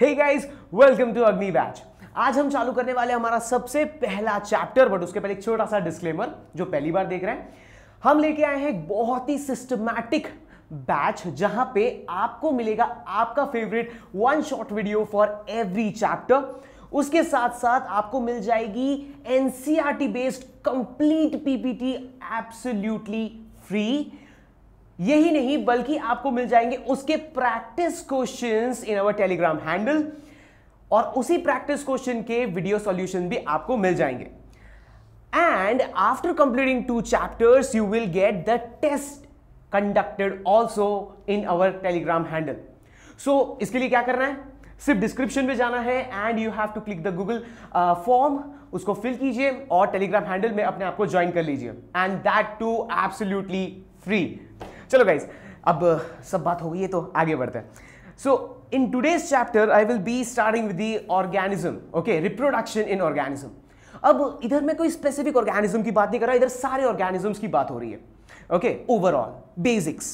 Hey guys welcome to Agni batch आज हम चालू करने वाले हमारा सबसे पहला चैप्टर बट उसके पहले एक छोटा सा डिस्क्लेमर जो पहली बार देख रहे हैं हम लेके आए हैं एक बहुत ही सिस्टमैटिक बैच जहां पे आपको मिलेगा आपका favourite one shot video for every chapter उसके साथ साथ आपको मिल जाएगी NCERT based complete PPT absolutely free यही नहीं बल्कि आपको मिल जाएंगे उसके practice questions in our Telegram handle और उसी प्रैक्टिस क्वेश्चन के वीडियो सॉल्यूशन भी आपको मिल जाएंगे and after completing two chapters you will get the test conducted also in our Telegram handle so इसके लिए क्या करना है सिर्फ डिस्क्रिप्शन में जाना है and you have to click the Google form उसको फिल कीजिए और टेलीग्राम हैंडल में अपने आप को ज्वाइन कर लीजिए and that too absolutely free चलो गाइज अब uh, सब बात हो गई है तो आगे बढ़ते हैं so in today's chapter I will be starting with the organism okay reproduction in organism अब इधर मैं कोई स्पेसिफिक ऑर्गेनिज्म की बात नहीं कर रहा इधर सारे ऑर्गेनिजम्स की बात हो रही है ओके ओवरऑल बेसिक्स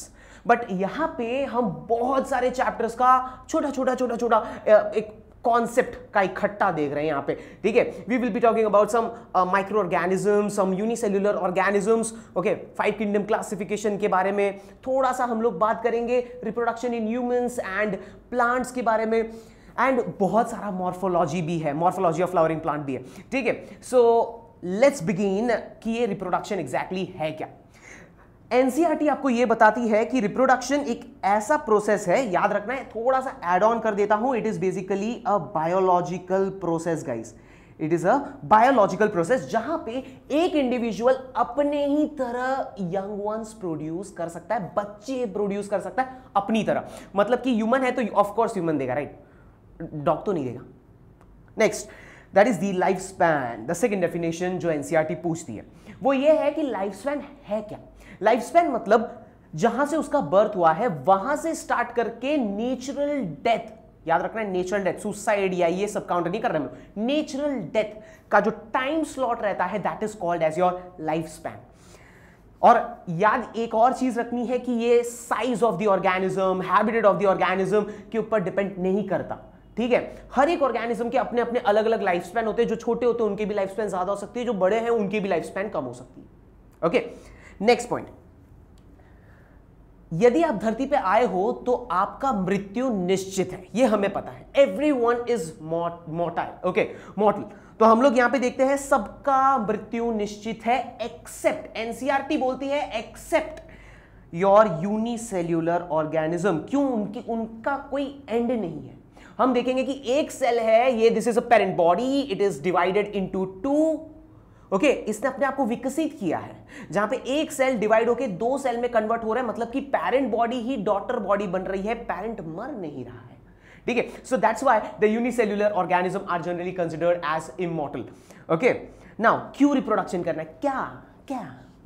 बट यहां पे हम बहुत सारे चैप्टर्स का छोटा छोटा छोटा छोटा uh, एक कॉन्सेप्ट का इकट्ठा देख रहे हैं यहाँ पे ठीक है we will be talking about some micro organism some unicellular organisms okay five kingdom classification के बारे में थोड़ा सा हम लोग बात करेंगे reproduction in humans and plants के बारे में एंड बहुत सारा मॉर्फोलॉजी भी है मॉर्फोलॉजी ऑफ फ्लावरिंग प्लांट भी है ठीक है सो लेट्स बिगिन कि ये रिप्रोडक्शन एग्जैक्टली है क्या एनसीईआरटी आपको यह बताती है कि रिप्रोडक्शन एक ऐसा प्रोसेस है याद रखना है थोड़ा सा एड ऑन कर देता हूं it is basically a biological process guys it is a biological process जहां पे एक इंडिविजुअल अपने ही तरह यंग वंस प्रोड्यूस कर सकता है बच्चे प्रोड्यूस कर सकता है अपनी तरह मतलब कि ह्यूमन है तो ऑफकोर्स ह्यूमन देगा राइट डॉग तो नहीं देगा next that is the life span the second definition जो एनसीआरटी पूछती है वो ये है कि लाइफ स्पैन है क्या लाइफ स्पैन मतलब जहां से उसका बर्थ हुआ है वहां से स्टार्ट करके नेचुरल डेथ याद रखना है नेचुरल डेथ सुसाइड या ये सब काउंटर नहीं कर रहे नेचुरल डेथ का जो टाइम स्लॉट रहता है that is called as your life span और याद एक और चीज रखनी है कि ये size of the organism habitat of the organism के ऊपर डिपेंड नहीं करता ठीक है हर एक ऑर्गेनिज्म के अपने अपने अलग अलग लाइफ स्पैन होते हैं जो छोटे होते हैं उनकी भी लाइफ स्पैन ज्यादा हो सकती है जो बड़े हैं उनकी भी लाइफ स्पैन कम हो सकती है ओके okay? नेक्स्ट पॉइंट यदि आप धरती पे आए हो तो आपका मृत्यु निश्चित है ये हमें पता है everyone is motile okay motile तो हम लोग यहां पे देखते हैं सबका मृत्यु निश्चित है एक्सेप्ट एनसीआरटी e बोलती है एक्सेप्ट योर यूनिसेल्यूलर ऑर्गेनिज्म क्यों उनकी उनका कोई एंड नहीं है हम देखेंगे कि एक सेल है ये this is a parent body it is divided into two okay okay, इसने अपने आप को विकसित किया है जहां पे एक सेल डिवाइड होकर दो सेल में कन्वर्ट हो रहा है मतलब कि पेरेंट बॉडी ही डॉटर बॉडी बन रही है पेरेंट मर नहीं रहा है ठीक है so that's why the unicellular organism are generally considered as immortal okay now क्यों रिप्रोडक्शन करना है क्या क्या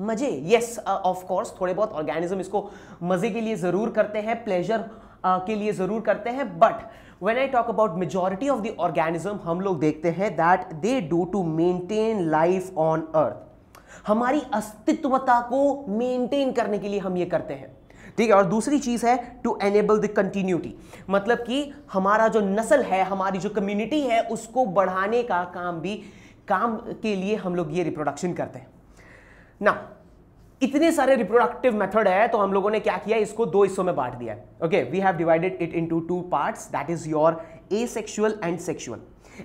मजे यस ऑफ कोर्स थोड़े बहुत ऑर्गेनिज्म इसको मजे के लिए जरूर करते हैं प्लेजर uh, के लिए जरूर करते हैं but when I talk about majority of the organism हम लोग देखते हैं that they do to maintain life on earth हमारी अस्तित्वता को मेंटेन करने के लिए हम ये करते हैं ठीक है और दूसरी चीज़ है टू एनेबल द कंटिन्यूटी मतलब कि हमारा जो नस्ल है हमारी जो कम्युनिटी है उसको बढ़ाने का काम भी काम के लिए हम लोग ये रिप्रोडक्शन करते हैं ना इतने सारे रिप्रोडक्टिव मेथड है तो हम लोगों ने क्या किया इसको दो हिस्सों में बांट दिया okay we have divided it into two parts that is your asexual and sexual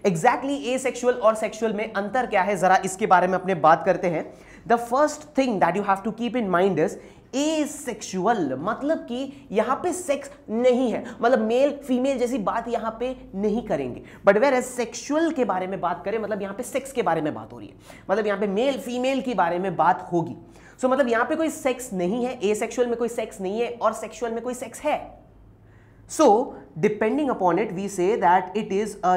exactly asexual और सेक्शुअल में अंतर क्या है जरा इसके बारे में अपने बात करते हैं the first thing that you have to keep in mind is asexual मतलब कि यहां पे सेक्स नहीं है मतलब मेल फीमेल जैसी बात यहां पे नहीं करेंगे बट वेर एज सेक्शुअल के बारे में बात करें मतलब यहां पे सेक्स के बारे में बात हो रही है मतलब यहां पे मेल फीमेल के बारे में बात होगी सो so, मतलब यहां पे कोई सेक्स नहीं है ए सेक्शुअल में कोई सेक्स नहीं है और सेक्सुअल में कोई सेक्स है so depending upon it we say that it is a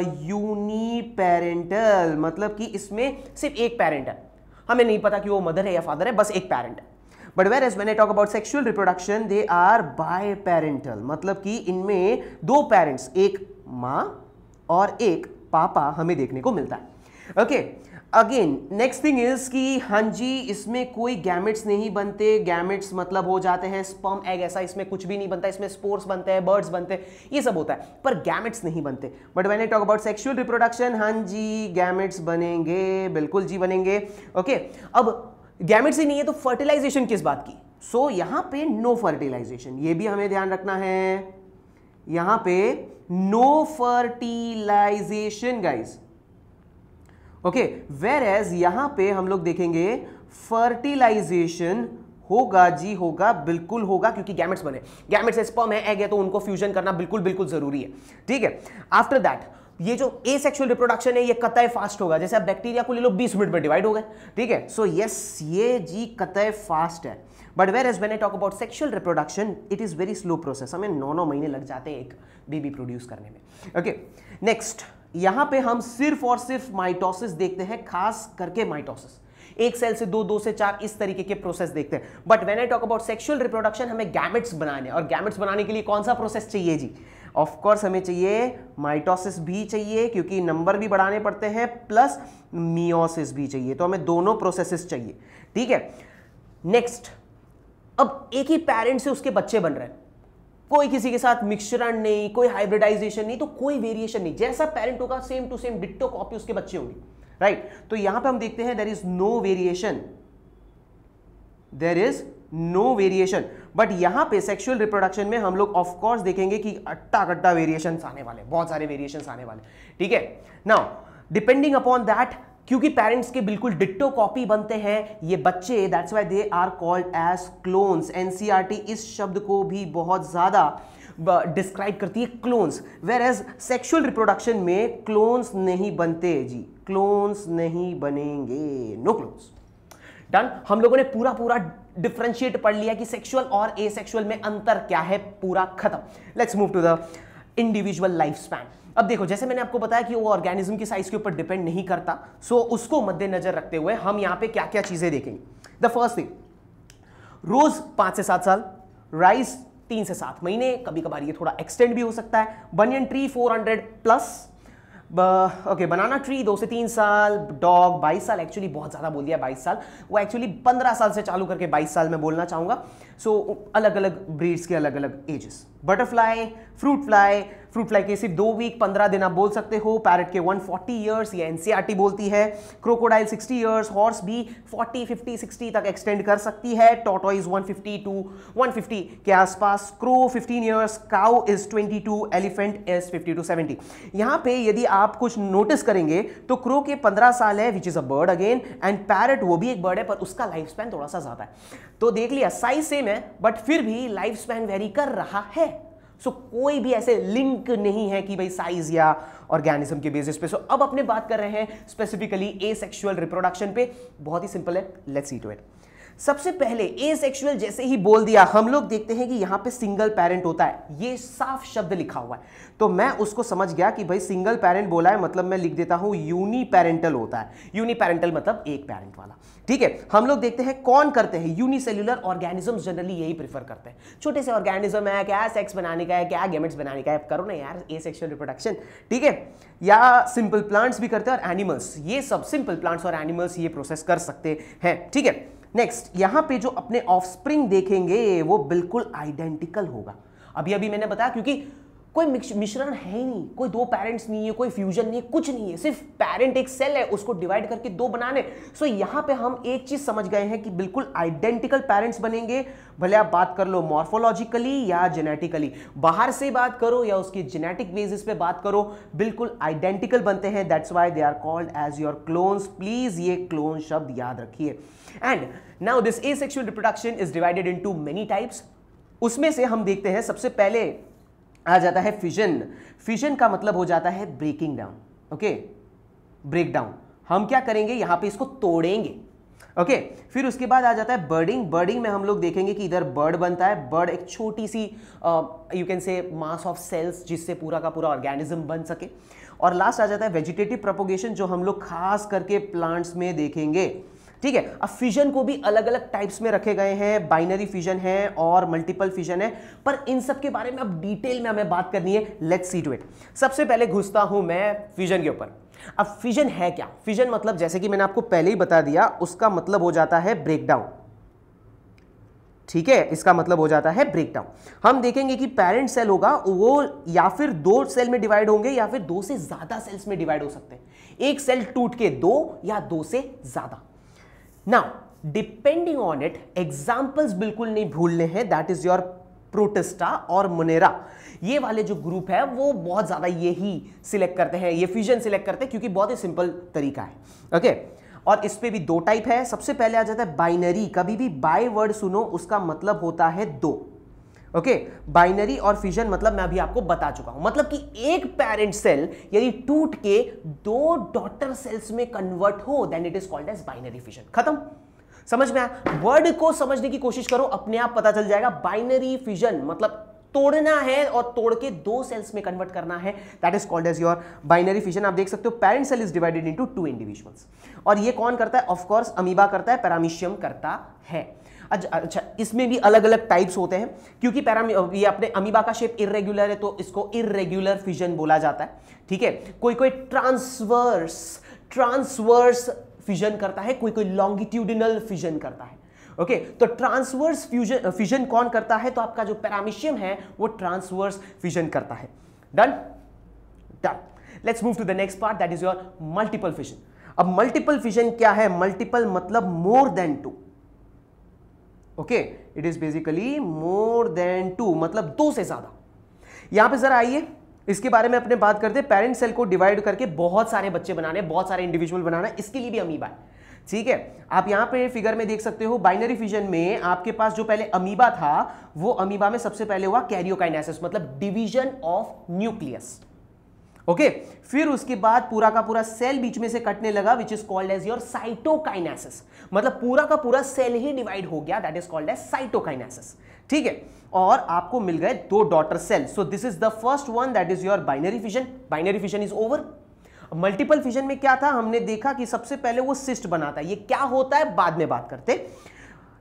मतलब कि इसमें सिर्फ एक पेरेंट है हमें नहीं पता कि वो मदर है या फादर है बस एक पेरेंट है but whereas when I talk about sexual reproduction they are biparental मतलब कि इनमें दो पेरेंट्स एक माँ और एक पापा हमें देखने को मिलता है okay okay, again next thing is कि हाँ जी इसमें कोई गैमेट्स नहीं बनते गैमेट्स मतलब हो जाते हैं स्पम एग ऐसा इसमें कुछ भी नहीं बनता इसमें स्पोर्ट्स बनते हैं बर्ड्स बनते हैं ये सब होता है पर गैमेट्स नहीं बनते but when I talk about sexual reproduction हाँ जी गैमेट्स बनेंगे बिल्कुल जी बनेंगे ओके okay, अब गैमेट्स ही नहीं है तो फर्टिलाइजेशन किस बात की सो so, यहाँ पे नो फर्टिलाइजेशन ये भी हमें ध्यान रखना है यहाँ पे no fertilization guys okay whereas यहां पे हम लोग देखेंगे फर्टिलाइजेशन होगा जी होगा बिल्कुल होगा क्योंकि गैमेट्स बने गैमेट्स स्पर्म है एग है तो उनको फ्यूजन करना बिल्कुल बिल्कुल जरूरी है ठीक है आफ्टर दैट ये जो ए सेक्शुअल रिप्रोडक्शन है ये कतय फास्ट होगा जैसे आप बैक्टीरिया को ले लो 20 मिनट में डिवाइड हो गए ठीक है सो यस ये जी कतय फास्ट है but whereas when I talk about sexual reproduction it is very slow process हमें नौ नौ महीने लग जाते हैं एक बेबी प्रोड्यूस करने में ओके नेक्स्ट यहां पे हम सिर्फ और सिर्फ माइटोसिस देखते हैं खास करके माइटोसिस एक सेल से दो दो से चार इस तरीके के प्रोसेस देखते हैं but when I talk about sexual reproduction हमें गैमेट्स बनाने और गैमेट्स बनाने के लिए कौन सा प्रोसेस चाहिए जी ऑफ कोर्स हमें चाहिए माइटोसिस भी चाहिए क्योंकि नंबर भी बढ़ाने पड़ते हैं प्लस मियोसिस भी चाहिए तो हमें दोनों प्रोसेसेस चाहिए ठीक है नेक्स्ट अब एक ही पेरेंट से उसके बच्चे बन रहे हैं कोई किसी के साथ मिक्सरण नहीं कोई हाइब्रिडाइजेशन नहीं तो कोई वेरिएशन नहीं जैसा पेरेंट होगा same to same ditto copy उसके बच्चे होंगे राइट right? तो यहां पे हम देखते हैं there is no variation there is no variation but यहां पे सेक्सुअल रिप्रोडक्शन में हम लोग ऑफकोर्स देखेंगे कि अट्टा कट्टा वेरिएशन आने वाले बहुत सारे वेरिएशन आने वाले ठीक है नाउ डिपेंडिंग अपॉन दैट क्योंकि पेरेंट्स के बिल्कुल डिट्टो कॉपी बनते हैं ये बच्चे that's why they are called as clones NCERT इस शब्द को भी बहुत ज़्यादा डिस्क्राइब करती है clones whereas sexual reproduction में क्लोन्स नहीं बनते जी क्लोन्स नहीं बनेंगे नो क्लोन्स डन हम लोगों ने पूरा पूरा डिफ्रेंशिएट पढ़ लिया कि सेक्शुअल और एसेक्सुअल में अंतर क्या है पूरा खत्म let's move to the individual life span अब देखो जैसे मैंने आपको बताया कि वो ऑर्गेनिज्म की साइज के ऊपर डिपेंड नहीं करता सो उसको मद्देनजर रखते हुए हम यहाँ पे क्या क्या चीजें देखेंगे द फर्स्ट थिंग रोज पांच से सात साल राइस तीन से सात महीने कभी कभार ये थोड़ा एक्सटेंड भी हो सकता है banyan tree 400 plus okay banana tree दो से तीन साल डॉग बाईस साल एक्चुअली बहुत ज़्यादा बोल दिया बाईस साल वो एक्चुअली पंद्रह साल से चालू करके बाईस साल में बोलना चाहूंगा सो so, अलग अलग ब्रीड्स के अलग अलग ages butterfly fruit fly fruit fly के सिर्फ दो वीक पंद्रह दिन आप बोल सकते हो पैरट के 140 फोर्टी ईयर्स या एनसीआरटी बोलती है क्रोकोडाइल 60 ईयर्स हॉर्स भी 40 50 60 तक एक्सटेंड कर सकती है इज 150 टू 150 के आसपास crow 15 years cow is 22 elephant is 50 to 70 यहाँ पे यदि आप कुछ नोटिस करेंगे तो क्रो के 15 साल है which is a bird again and parrot वो भी एक बर्ड है पर उसका लाइफ स्पैन थोड़ा सा ज़्यादा है तो देख लिया साइज सेम है बट फिर भी लाइफ स्पैन वेरी कर रहा है सो so, कोई भी ऐसे लिंक नहीं है कि भाई साइज या ऑर्गेनिज्म के बेसिस पे सो so, अब अपने बात कर रहे हैं स्पेसिफिकली ए सेक्शुअल रिप्रोडक्शन पे बहुत ही सिंपल है लेट्स सी टू इट सबसे पहले ए सेक्सुअल जैसे ही बोल दिया हम लोग देखते हैं कि यहां पे सिंगल पेरेंट होता है ये साफ शब्द लिखा हुआ है तो मैं उसको समझ गया कि भाई सिंगल पेरेंट बोला है मतलब मैं लिख देता हूं यूनी पेरेंटल होता है यूनी पेरेंटल मतलब एक पेरेंट वाला ठीक है हम लोग देखते हैं कौन करते हैं यूनिसेल्यूलर ऑर्गेनिज्म जनरली यही प्रीफर करते हैं छोटे से ऑर्गेनिज्म है क्या सेक्स बनाने का है क्या गेमेट्स बनाने का है करो ना यार ए सेक्शुअल रिप्रोडक्शन ठीक है या सिंपल प्लांट्स भी करते हैं और एनिमल्स ये सब सिंपल प्लांट्स और एनिमल्स ये प्रोसेस कर सकते हैं ठीक है नेक्स्ट यहां पे जो अपने ऑफस्प्रिंग देखेंगे वो बिल्कुल आइडेंटिकल होगा अभी अभी मैंने बताया क्योंकि कोई मिश्रण है ही नहीं कोई दो पेरेंट्स नहीं है कोई फ्यूजन नहीं है कुछ नहीं है सिर्फ पेरेंट एक सेल है उसको डिवाइड करके दो बनाने सो so, यहाँ पे हम एक चीज़ समझ गए हैं कि बिल्कुल आइडेंटिकल पेरेंट्स बनेंगे भले आप बात कर लो मॉर्फोलॉजिकली या जेनेटिकली बाहर से बात करो या उसकी जेनेटिक बेसिस पे बात करो बिल्कुल आइडेंटिकल बनते हैं that's why they are called as your clones please ये क्लोन शब्द याद रखिए and now this asexual reproduction is divided into many types उसमें से हम देखते हैं सबसे पहले आ जाता है फिजन फिजन का मतलब हो जाता है breaking down okay break down हम क्या करेंगे यहां पे इसको तोड़ेंगे ओके okay, फिर उसके बाद आ जाता है बर्डिंग बर्डिंग में हम लोग देखेंगे कि इधर बर्ड बनता है बर्ड एक छोटी सी यू कैन से मास ऑफ सेल्स जिससे पूरा का पूरा ऑर्गेनिज्म बन सके और लास्ट आ जाता है वेजिटेटिव प्रोपोगेशन जो हम लोग खास करके प्लांट्स में देखेंगे ठीक है अब फिजन को भी अलग अलग टाइप्स में रखे गए हैं बाइनरी फिजन है और मल्टीपल फिजन है पर इन सब के बारे में अब डिटेल में हमें बात करनी है लेट सी टू इट सबसे पहले घुसता हूं मैं फिजन के ऊपर अब फिजन है क्या फिजन मतलब जैसे कि मैंने आपको पहले ही बता दिया उसका मतलब हो जाता है ब्रेकडाउन ठीक है इसका मतलब हो जाता है ब्रेकडाउन हम देखेंगे कि पेरेंट सेल होगा वो या फिर दो सेल में डिवाइड होंगे या फिर दो से ज्यादा सेल्स में डिवाइड हो सकते हैं एक सेल टूट के दो या दो से ज्यादा now depending on it examples बिल्कुल नहीं भूलने हैं दैट इज योर प्रोटेस्टा और मुनेरा ये वाले जो ग्रुप है वो बहुत ज़्यादा ये ही सिलेक्ट करते हैं ये फ्यूजन सिलेक्ट करते हैं क्योंकि बहुत ही सिंपल तरीका है ओके okay? और इस पर भी दो टाइप है सबसे पहले आ जाता है बाइनरी कभी भी बाय वर्ड सुनो उसका मतलब होता है दो ओके बाइनरी और फिजन मतलब मैं अभी आपको बता चुका हूं मतलब कि एक पेरेंट सेल यदि टूट के दो डॉटर सेल्स में कन्वर्ट हो then it is called as binary fission खत्म समझ में आया वर्ड को समझने की कोशिश करो अपने आप पता चल जाएगा बाइनरी फिजन मतलब तोड़ना है और तोड़ के दो सेल्स में कन्वर्ट करना है that is called as your binary fission आप देख सकते हो parent cell is divided into two individuals और ये कौन करता है ऑफकोर्स अमीबा करता है पैरामिशियम करता है अच्छा, अच्छा इसमें भी अलग अलग टाइप्स होते हैं क्योंकि ये अपने अमीबा का शेप इरेग्युलर है तो इसको इरेग्युलर फिजन बोला जाता है ठीक है कोई कोई ट्रांसवर्स ट्रांसवर्स फिजन करता है कोई कोई लॉन्गिट्यूडिनल फिजन करता है ओके okay, तो ट्रांसवर्स फ्यूजन फिजन कौन करता है तो आपका जो पैरामिशियम है वो ट्रांसवर्स फिजन करता है done done let's move to the next part that is your multiple fission अब मल्टीपल फिजन क्या है मल्टीपल मतलब more than two okay it is basically more than two मतलब दो से ज्यादा यहां पे जरा आइए इसके बारे में अपने बात करते हैं पेरेंट सेल को डिवाइड करके बहुत सारे बच्चे बनाने बहुत सारे इंडिविजुअल बनाना इसके लिए भी अमीबा है ठीक है आप यहां पे फिगर में देख सकते हो बाइनरी फिजन में आपके पास जो पहले अमीबा था वो अमीबा में सबसे पहले हुआ कैरियोकाइनेसिस मतलब डिवीजन ऑफ न्यूक्लियस ओके फिर उसके बाद पूरा का पूरा सेल बीच में से कटने लगा which is called as your cytokinesis मतलब पूरा का पूरा सेल ही डिवाइड हो गया that is called as cytokinesis ठीक है और आपको मिल गए दो daughter cell so this is the first one that is your binary fission binary fission is over multiple fission में क्या था हमने देखा कि सबसे पहले वो सिस्ट बनाता है ये क्या होता है बाद में बात करते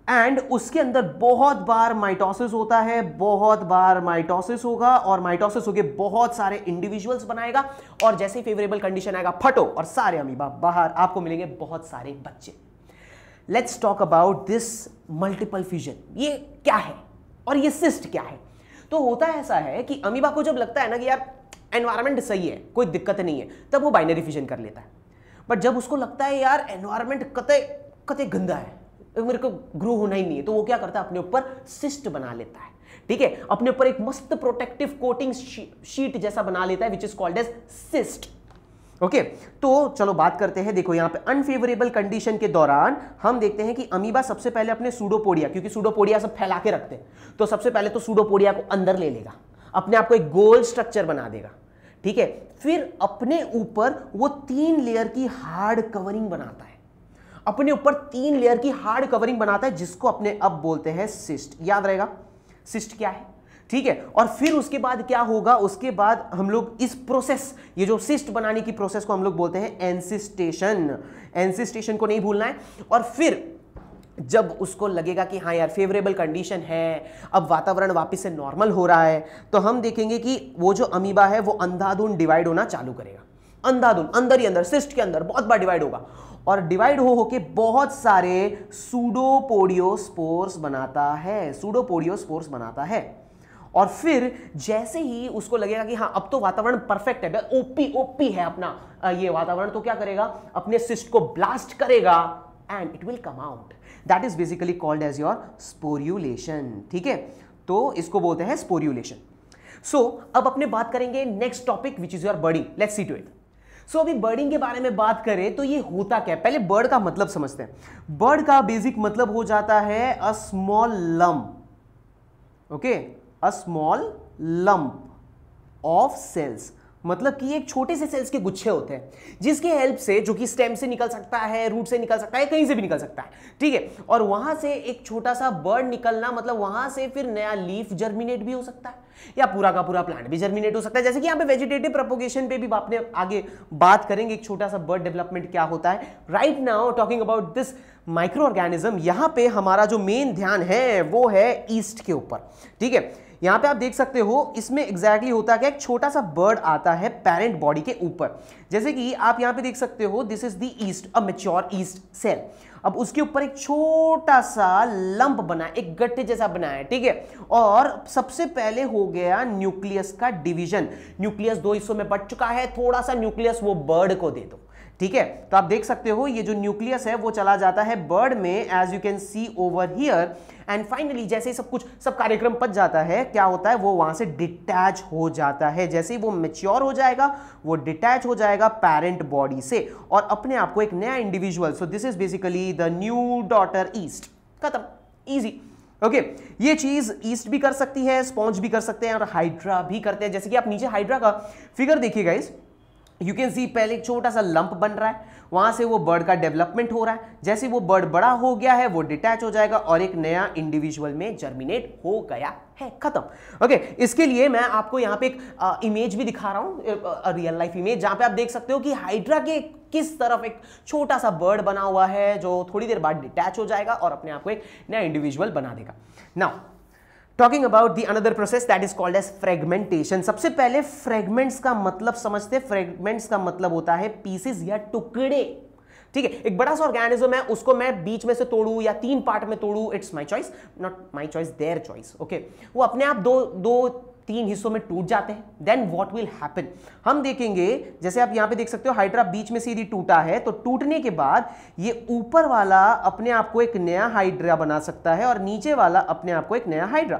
एंड उसके अंदर बहुत बार माइटोसिस होता है बहुत बार माइटोसिस होगा और माइटोसिस होके बहुत सारे इंडिविजुअल्स बनाएगा और जैसे ही फेवरेबल कंडीशन आएगा फटो और सारे अमीबा बाहर आपको मिलेंगे बहुत सारे बच्चे let's talk about this multiple fusion ये क्या है और ये सिस्ट क्या है तो होता ऐसा है कि अमीबा को जब लगता है ना कि यार एनवायरमेंट सही है कोई दिक्कत नहीं है तब वो बाइनरी फ्यूजन कर लेता है बट जब उसको लगता है यार एनवायरमेंट कते कते गंदा है मेरे को ग्रो होना ही नहीं है तो वो क्या करता है अपने ऊपर सिस्ट बना लेता है ठीक है अपने ऊपर एक मस्त प्रोटेक्टिव कोटिंग शीट जैसा बना लेता है which is called as cyst okay तो चलो बात करते हैं देखो यहाँ पे अनफेवरेबल कंडीशन के दौरान हम देखते हैं कि अमीबा सबसे पहले अपने सूडोपोडिया क्योंकि सूडोपोडिया सब फैला के रखते हैं तो सबसे पहले तो सूडोपोडिया को अंदर ले लेगा अपने आप को एक गोल स्ट्रक्चर बना देगा ठीक है फिर अपने ऊपर वो तीन लेयर की हार्ड कवरिंग बनाता है अपने ऊपर तीन लेयर की हार्ड कवरिंग बनाता है जिसको अपने अब बोलते हैं सिस्ट याद रहेगा सिस्ट क्या है ठीक है और फिर उसके बाद क्या होगा उसके बाद हम लोग इस प्रोसेस ये जो सिस्ट बनाने की प्रोसेस को हम लोग बोलते हैं एनसिस्टेशन एनसिस्टेशन को नहीं भूलना है और फिर जब उसको लगेगा कि हाँ यार फेवरेबल कंडीशन है अब वातावरण वापस से नॉर्मल हो रहा है तो हम देखेंगे कि वो जो अमीबा है वो अंधाधुन डिवाइड होना चालू करेगा अंधाधुन अंदर ही अंदर सिस्ट के अंदर बहुत बार डिवाइड होगा और डिवाइड हो होके बहुत सारे सूडोपोडियोस्पोर्स बनाता है सूडोपोडियोस्पोर्स बनाता है और फिर जैसे ही उसको लगेगा कि हाँ अब तो वातावरण परफेक्ट है ओपी ओपी है अपना ये वातावरण तो क्या करेगा अपने सिस्ट को ब्लास्ट करेगा and it will come out that is basically called as your sporulation ठीक है तो इसको बोलते हैं स्पोर्यूलेशन सो so, अब अपने बात करेंगे next topic which is your budding let's see to it so अभी बर्डिंग के बारे में बात करें तो ये होता क्या है पहले बर्ड का मतलब समझते हैं बर्ड का बेसिक मतलब हो जाता है a small lump okay a small lump of cells मतलब कि एक छोटे से सेल्स के गुच्छे होते हैं जिसके हेल्प से जो कि स्टेम से निकल सकता है रूट से निकल सकता है कहीं से भी निकल सकता है ठीक है और वहां से एक छोटा सा बर्ड निकलना मतलब वहां से फिर नया लीफ जर्मिनेट भी हो सकता है या पूरा का पूरा प्लांट भी जर्मिनेट हो सकता है जैसे कि यहाँ पे वेजिटेटिव प्रपोगेशन पे भी आपने आगे बात करेंगे एक छोटा सा बर्ड डेवलपमेंट क्या होता है right now talking about this microorganism यहाँ पे हमारा जो मेन ध्यान है वो है ईस्ट के ऊपर ठीक है यहाँ पे आप देख सकते हो इसमें एग्जैक्टली exactly होता कि एक छोटा सा बर्ड आता है पेरेंट बॉडी के ऊपर जैसे कि आप यहाँ पे देख सकते हो this is the yeast a mature yeast cell अब उसके ऊपर एक छोटा सा लंप बना एक गट्टे जैसा बना है ठीक है और सबसे पहले हो गया न्यूक्लियस का डिवीजन न्यूक्लियस दो हिस्सों में बट चुका है थोड़ा सा न्यूक्लियस वो बर्ड को दे दो ठीक है तो आप देख सकते हो ये जो न्यूक्लियस है वो चला जाता है बर्ड में as you can see over here and finally जैसे ही सब कुछ सब कार्यक्रम पच जाता है क्या होता है वो वहां से डिटैच हो जाता है जैसे ही वो मेच्योर हो जाएगा वो डिटैच हो जाएगा पेरेंट बॉडी से और अपने आप को एक नया individual so this is basically the new daughter yeast खत्म ईजी ओके okay, ये चीज ईस्ट भी कर सकती है स्पॉन्ज भी कर सकते हैं और हाइड्रा भी करते हैं जैसे कि आप नीचे हाइड्रा का फिगर देखिए इस यू कैन सी पहले एक छोटा सा लंप बन रहा है वहां से वो बर्ड का डेवलपमेंट हो रहा है जैसे वो बर्ड बड़ा हो गया है वो डिटैच हो जाएगा और एक नया इंडिविजुअल में जर्मिनेट हो गया है खत्म ओके इसके लिए मैं आपको यहाँ पे एक आ, इमेज भी दिखा रहा हूँ रियल लाइफ इमेज जहां पे आप देख सकते हो कि हाइड्रा के किस तरफ एक छोटा सा बर्ड बना हुआ है जो थोड़ी देर बाद डिटैच हो जाएगा और अपने आप को एक नया इंडिविजुअल बना देगा now talking about the another process that is called as fragmentation सबसे पहले फ्रेगमेंट्स का मतलब समझते फ्रेगमेंट्स का मतलब होता है पीसेस या टुकड़े ठीक है एक बड़ा सा ऑर्गेनिज्म है उसको मैं बीच में से तोड़ू या तीन पार्ट में तोड़ू it's my choice not my choice their choice okay वो अपने आप दो दो तीन हिस्सों में टूट जाते हैं देन वॉट विल हैपन हम देखेंगे जैसे आप यहां पे देख सकते हो हाइड्रा बीच में से यदि टूटा है तो टूटने के बाद ये ऊपर वाला अपने आप को एक नया हाइड्रा बना सकता है और नीचे वाला अपने आप को एक नया हाइड्रा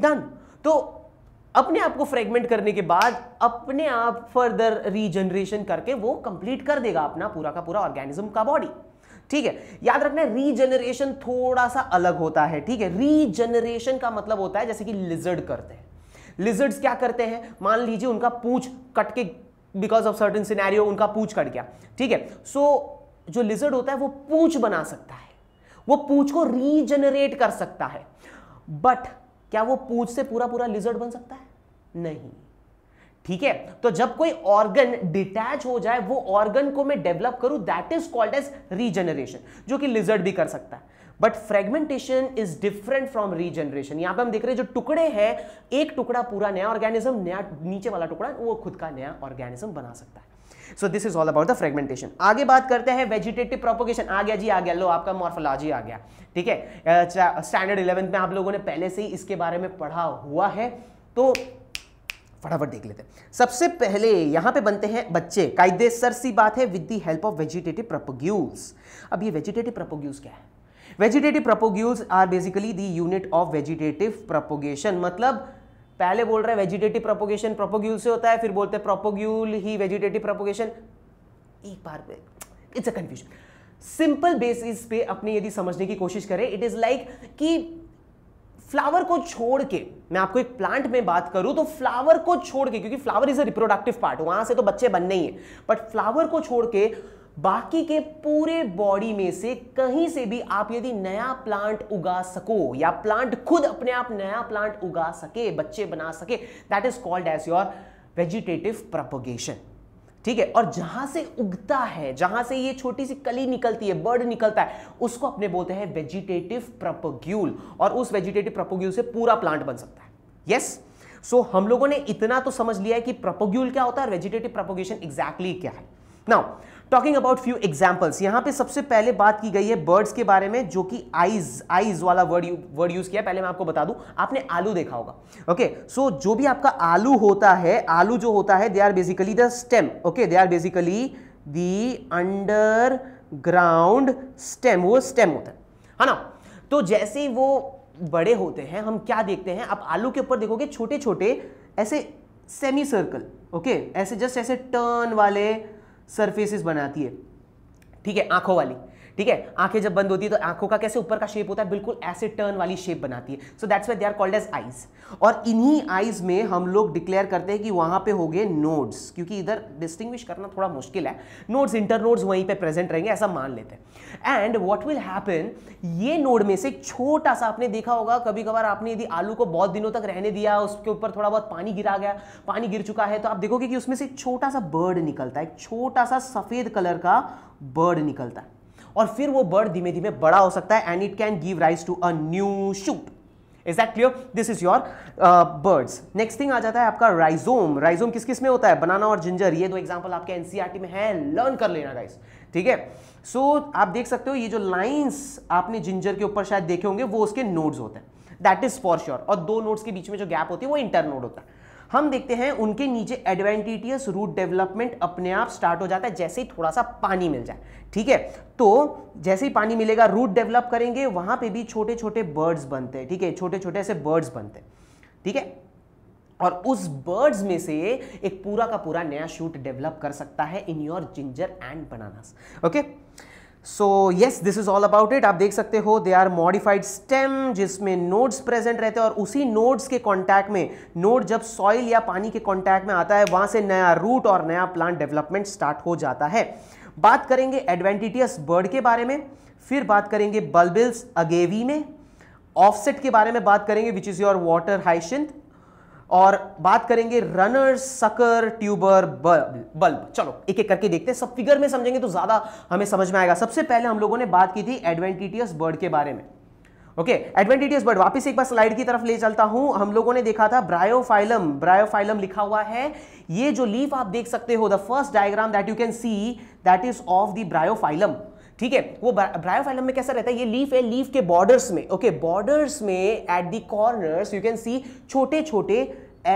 डन तो अपने आप को फ्रेगमेंट करने के बाद अपने आप फर्दर रीजनरेशन करके वो कंप्लीट कर देगा अपना पूरा का पूरा ऑर्गेनिज्म का बॉडी ठीक है याद रखना रीजनरेशन थोड़ा सा अलग होता है ठीक है रीजनरेशन का मतलब होता है जैसे कि लिजर्ड करते हैं लिजर्ड्स क्या करते हैं मान लीजिए उनका पूछ कट के बिकॉज ऑफ सर्टन सिनेरियो उनका पूछ कट गया ठीक है सो जो लिजर्ड होता है वो पूछ बना सकता है वो पूछ को रीजनरेट कर सकता है बट क्या वो पूछ से पूरा पूरा लिजर्ड बन सकता है नहीं ठीक है तो जब कोई ऑर्गन डिटैच हो जाए वो ऑर्गन को मैं डेवलप करूं that is called as regeneration जो कि लिजर्ड भी कर सकता है but fragmentation is different from regeneration यहां पे हम देख रहे हैं जो टुकड़े हैं एक टुकड़ा पूरा नया ऑर्गेनिज्म नया नीचे वाला टुकड़ा वो खुद का नया ऑर्गेनिज्म बना सकता है so this is all about the fragmentation आगे बात करते हैं वेजिटेटिव प्रोपोगेशन आ गया जी आ गया लो आपका मॉर्फोलॉजी आ गया ठीक है स्टैंडर्ड इलेवेंथ में आप लोगों ने पहले से ही इसके बारे में पढ़ा हुआ है तो फटाफट देख लेते हैं सबसे पहले यहां पे बनते हैं बच्चे कायदे सर सी बात है with the help of vegetative propagules अब ये वेजिटेटिव प्रपोग्यूल्स क्या है vegetative propagules are basically the unit of vegetative propagation मतलब पहले बोल रहे हैं वेजिटेटिव प्रोपोगेशन प्रोपोग्यूल से होता है फिर बोलते हैं प्रोपोग्यूल ही वेजिटेटिव प्रोपोगेशन एक बार it's a confusion simple basis पे अपने यदि समझने की कोशिश करें इट इज़ लाइक कि फ्लावर को छोड़ के मैं आपको एक प्लांट में बात करूं तो फ्लावर को छोड़ के क्योंकि flower is a reproductive part वहां से तो बच्चे बनने ही है बट फ्लावर को छोड़ के बाकी के पूरे बॉडी में से कहीं से भी आप यदि नया प्लांट उगा सको या प्लांट खुद अपने आप नया प्लांट उगा सके बच्चे बना सके that is called as your vegetative propagation ठीक है और जहां से उगता है जहां से ये छोटी सी कली निकलती है बर्ड निकलता है उसको अपने बोलते हैं वेजिटेटिव प्रपोग्यूल और उस वेजिटेटिव प्रपोग्यूल से पूरा प्लांट बन सकता है यस yes? सो so, हम लोगों ने इतना तो समझ लिया है कि प्रपोग्यूल क्या होता है और वेजिटेटिव प्रपोगेशन एग्जैक्टली क्या है now talking about few examples यहाँ पे सबसे पहले बात की गई है बर्ड्स के बारे में जो कि आईज आईज वाला वर्ड वर्ड यूज किया पहले मैं आपको बता दूं आपने आलू देखा होगा ओके okay, सो so, जो भी आपका आलू होता है आलू जो होता है they are basically the stem okay they are basically the underground stem वो स्टेम होता है है हाँ ना तो जैसे ही वो बड़े होते हैं हम क्या देखते हैं आप आलू के ऊपर देखोगे छोटे छोटे ऐसे सेमी सर्कल ओके ऐसे जस्ट ऐसे टर्न वाले सरफेसेस बनाती है ठीक है आंखों वाली ठीक है आंखें जब बंद होती है तो आंखों का कैसे ऊपर का शेप होता है बिल्कुल ऐसे टर्न वाली शेप बनाती है so that's way they are called as eyes और इन्हीं आइज में हम लोग डिक्लेयर करते हैं कि वहां पे हो गए नोड्स क्योंकि इधर डिस्टिंग्विश करना थोड़ा मुश्किल है नोड्स इंटर नोड्स वहीं पे प्रेजेंट रहेंगे ऐसा मान लेते हैं एंड वॉट विल हैपन ये नोड में से छोटा सा आपने देखा होगा कभी कभार आपने यदि आलू को बहुत दिनों तक रहने दिया उसके ऊपर थोड़ा बहुत पानी गिरा गया पानी गिर चुका है तो आप देखोगे कि उसमें से छोटा सा बर्ड निकलता है एक छोटा सा सफेद कलर का बर्ड निकलता है और फिर वो बर्ड धीमे धीमे बड़ा हो सकता है and it can give rise to a new shoot is that clear this is your buds next thing आ जाता है आपका राइजोम राइजोम किस किस में होता है बनाना और जिंजर ये दो एग्जाम्पल आपके एनसीआरटी e में है लर्न कर लेना राइस ठीक है सो आप देख सकते हो ये जो लाइन्स आपने जिंजर के ऊपर शायद देखे होंगे वो उसके नोड्स होते हैं दैट इज फॉर श्योर और दो नोड्स के बीच में जो गैप होती है वो इंटर नोड होता है हम देखते हैं उनके नीचे एडवेंटिटियस रूट डेवलपमेंट अपने आप स्टार्ट हो जाता है जैसे ही थोड़ा सा पानी मिल जाए ठीक है तो जैसे ही पानी मिलेगा रूट डेवलप करेंगे वहां पे भी छोटे छोटे बर्ड्स बनते हैं ठीक है छोटे छोटे ऐसे बर्ड्स बनते हैं ठीक है और उस बर्ड्स में से एक पूरा का पूरा नया शूट डेवलप कर सकता है in your ginger and bananas okay so yes this is all about it आप देख सकते हो दे आर मॉडिफाइड स्टेम जिसमें नोड्स प्रेजेंट रहते हैं और उसी नोड्स के कॉन्टैक्ट में नोड जब सॉइल या पानी के कॉन्टैक्ट में आता है वहां से नया रूट और नया प्लांट डेवलपमेंट स्टार्ट हो जाता है बात करेंगे एडवेंटिटियस बर्ड के बारे में फिर बात करेंगे बल्बिल्स अगेवी में ऑफसेट के बारे में बात करेंगे which is your water hyacinth और बात करेंगे रनर सकर ट्यूबर बल्ब चलो एक एक करके देखते हैं सब फिगर में समझेंगे तो ज़्यादा हमें समझ में आएगा सबसे पहले हम लोगों ने बात की थी एडवेंटिटियस बर्ड के बारे में ओके एडवेंटिटियस बर्ड वापस एक बार स्लाइड की तरफ ले चलता हूं हम लोगों ने देखा था ब्रायोफाइलम ब्रायोफाइलम लिखा हुआ है ये जो लीफ आप देख सकते हो the first diagram that you can see that is of the bryophyllum ठीक है वो ब्रायोफाइलम में कैसा रहता है ये लीफ है लीफ के बॉर्डर्स में ओके बॉर्डर्स में at the corners you can see छोटे छोटे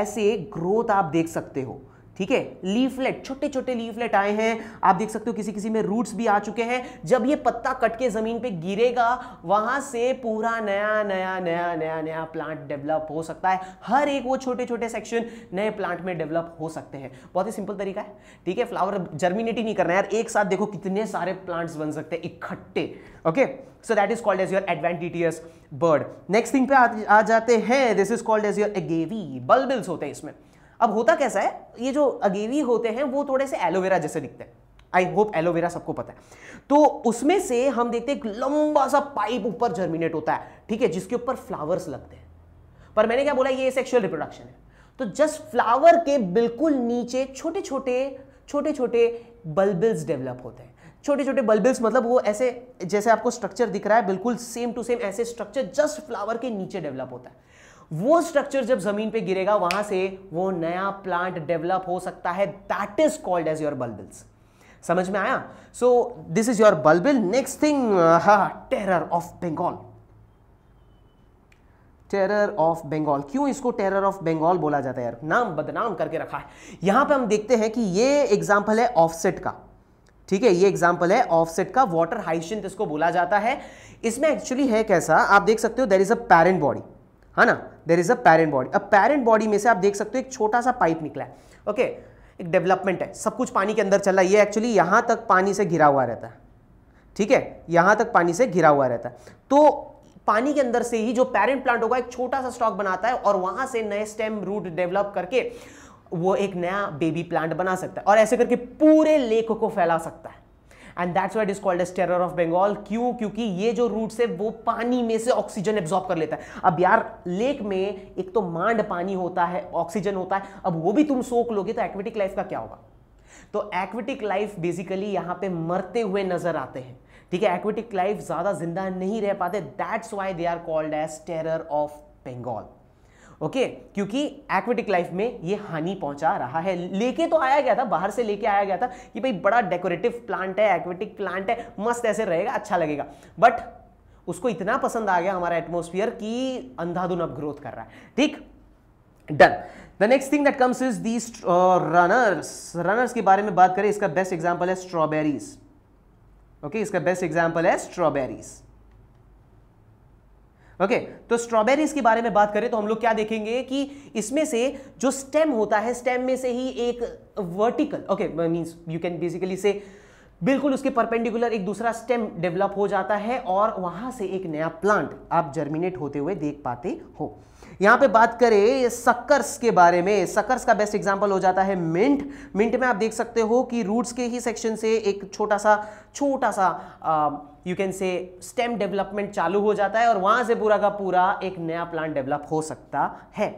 ऐसे ग्रोथ आप देख सकते हो ठीक है लीफलेट छोटे छोटे लीफलेट आए हैं आप देख सकते हो किसी किसी में रूट्स भी आ चुके हैं जब ये पत्ता कट के जमीन पे गिरेगा वहां से पूरा नया नया नया नया नया प्लांट डेवलप हो सकता है हर एक वो छोटे छोटे सेक्शन नए प्लांट में डेवलप हो सकते हैं बहुत ही सिंपल तरीका है ठीक है फ्लावर जर्मिनेट ही नहीं करना यार एक साथ देखो कितने सारे प्लांट्स बन सकते हैं इकट्ठे okay so that is called as your adventitious bud next thing पे आ, आ जाते हैं this is called as your agave bulbils होते हैं इसमें अब होता कैसा है ये जो अगेवी होते हैं वो थोड़े से एलोवेरा जैसे दिखते हैं आई होप एलोवेरा सबको पता है तो उसमें से हम देखते हैं एक लंबा सा पाइप ऊपर जर्मिनेट होता है ठीक है जिसके ऊपर फ्लावर्स लगते हैं पर मैंने क्या बोला ये सेक्शुअल रिप्रोडक्शन है तो जस्ट फ्लावर के बिल्कुल नीचे छोटे छोटे छोटे छोटे बल्बिल्स डेवलप होते हैं छोटे छोटे बल्बिल्स मतलब वो ऐसे जैसे आपको स्ट्रक्चर दिख रहा है बिल्कुल सेम टू सेम ऐसे स्ट्रक्चर जस्ट फ्लावर के नीचे डेवलप होता है वो स्ट्रक्चर जब जमीन पे गिरेगा वहां से वो नया प्लांट डेवलप हो सकता है that is called as your bulbils समझ में आया so this is your bulbil next thing terror of Bengal terror of Bengal क्यों इसको टेरर ऑफ बंगाल बोला जाता है यार नाम बदनाम करके रखा है यहां पे हम देखते हैं कि ये एग्जाम्पल है ऑफसेट का ठीक है ये एग्जाम्पल है ऑफसेट का वाटर हाइशिंथ इसको बोला जाता है इसमें एक्चुअली है कैसा आप देख सकते हो there is a parent body है हाँ ना there is a parent body अब पेरेंट बॉडी में से आप देख सकते हो एक छोटा सा पाइप निकला है ओके okay, एक डेवलपमेंट है सब कुछ पानी के अंदर चल रहा है ये एक्चुअली यहाँ तक पानी से घिरा हुआ रहता है ठीक है यहाँ तक पानी से घिरा हुआ रहता है तो पानी के अंदर से ही जो पेरेंट प्लांट होगा एक छोटा सा स्टॉक बनाता है और वहां से नए स्टेम रूट डेवलप करके वो एक नया बेबी प्लांट बना सकता है और ऐसे करके पूरे लेक को फैला सकता है and that's why is called as terror of Bengal क्यों क्योंकि ये जो रूट है वो पानी में से ऑक्सीजन एब्जॉर्ब कर लेता है अब यार लेक में एक तो मांड पानी होता है ऑक्सीजन होता है अब वो भी तुम सोख लोगे तो एक्वेटिक लाइफ का क्या होगा तो एक्वेटिक लाइफ बेसिकली यहाँ पे मरते हुए नजर आते हैं ठीक है एक्वेटिक लाइफ ज़्यादा जिंदा नहीं रह पाते that's why they are called as terror of Bengal okay क्योंकि एक्वेटिक लाइफ में ये हानि पहुंचा रहा है लेके तो आया गया था बाहर से लेके आया गया था कि भाई बड़ा डेकोरेटिव प्लांट है एक्वेटिक प्लांट है मस्त ऐसे रहेगा अच्छा लगेगा बट उसको इतना पसंद आ गया हमारा एटमोस्फियर कि अंधाधुन अब ग्रोथ कर रहा है ठीक done the next thing that comes is the runners runners के बारे में बात करें इसका बेस्ट एग्जाम्पल है स्ट्रॉबेरीज ओके okay, इसका बेस्ट एग्जाम्पल है स्ट्रॉबेरीज ओके okay, तो स्ट्रॉबेरीज के बारे में बात करें तो हम लोग क्या देखेंगे कि इसमें से जो स्टेम होता है स्टेम में से ही एक vertical okay means you can basically say बिल्कुल उसके परपेंडिकुलर एक दूसरा स्टेम डेवलप हो जाता है और वहां से एक नया प्लांट आप जर्मिनेट होते हुए देख पाते हो यहां पे बात करें सकर्स के बारे में सकर्स का बेस्ट एग्जांपल हो जाता है मिंट मिंट में आप देख सकते हो कि रूट्स के ही सेक्शन से एक छोटा सा छोटा सा आ, you can say stem development चालू हो जाता है और वहां से पूरा का पूरा एक नया प्लांट डेवलप हो सकता है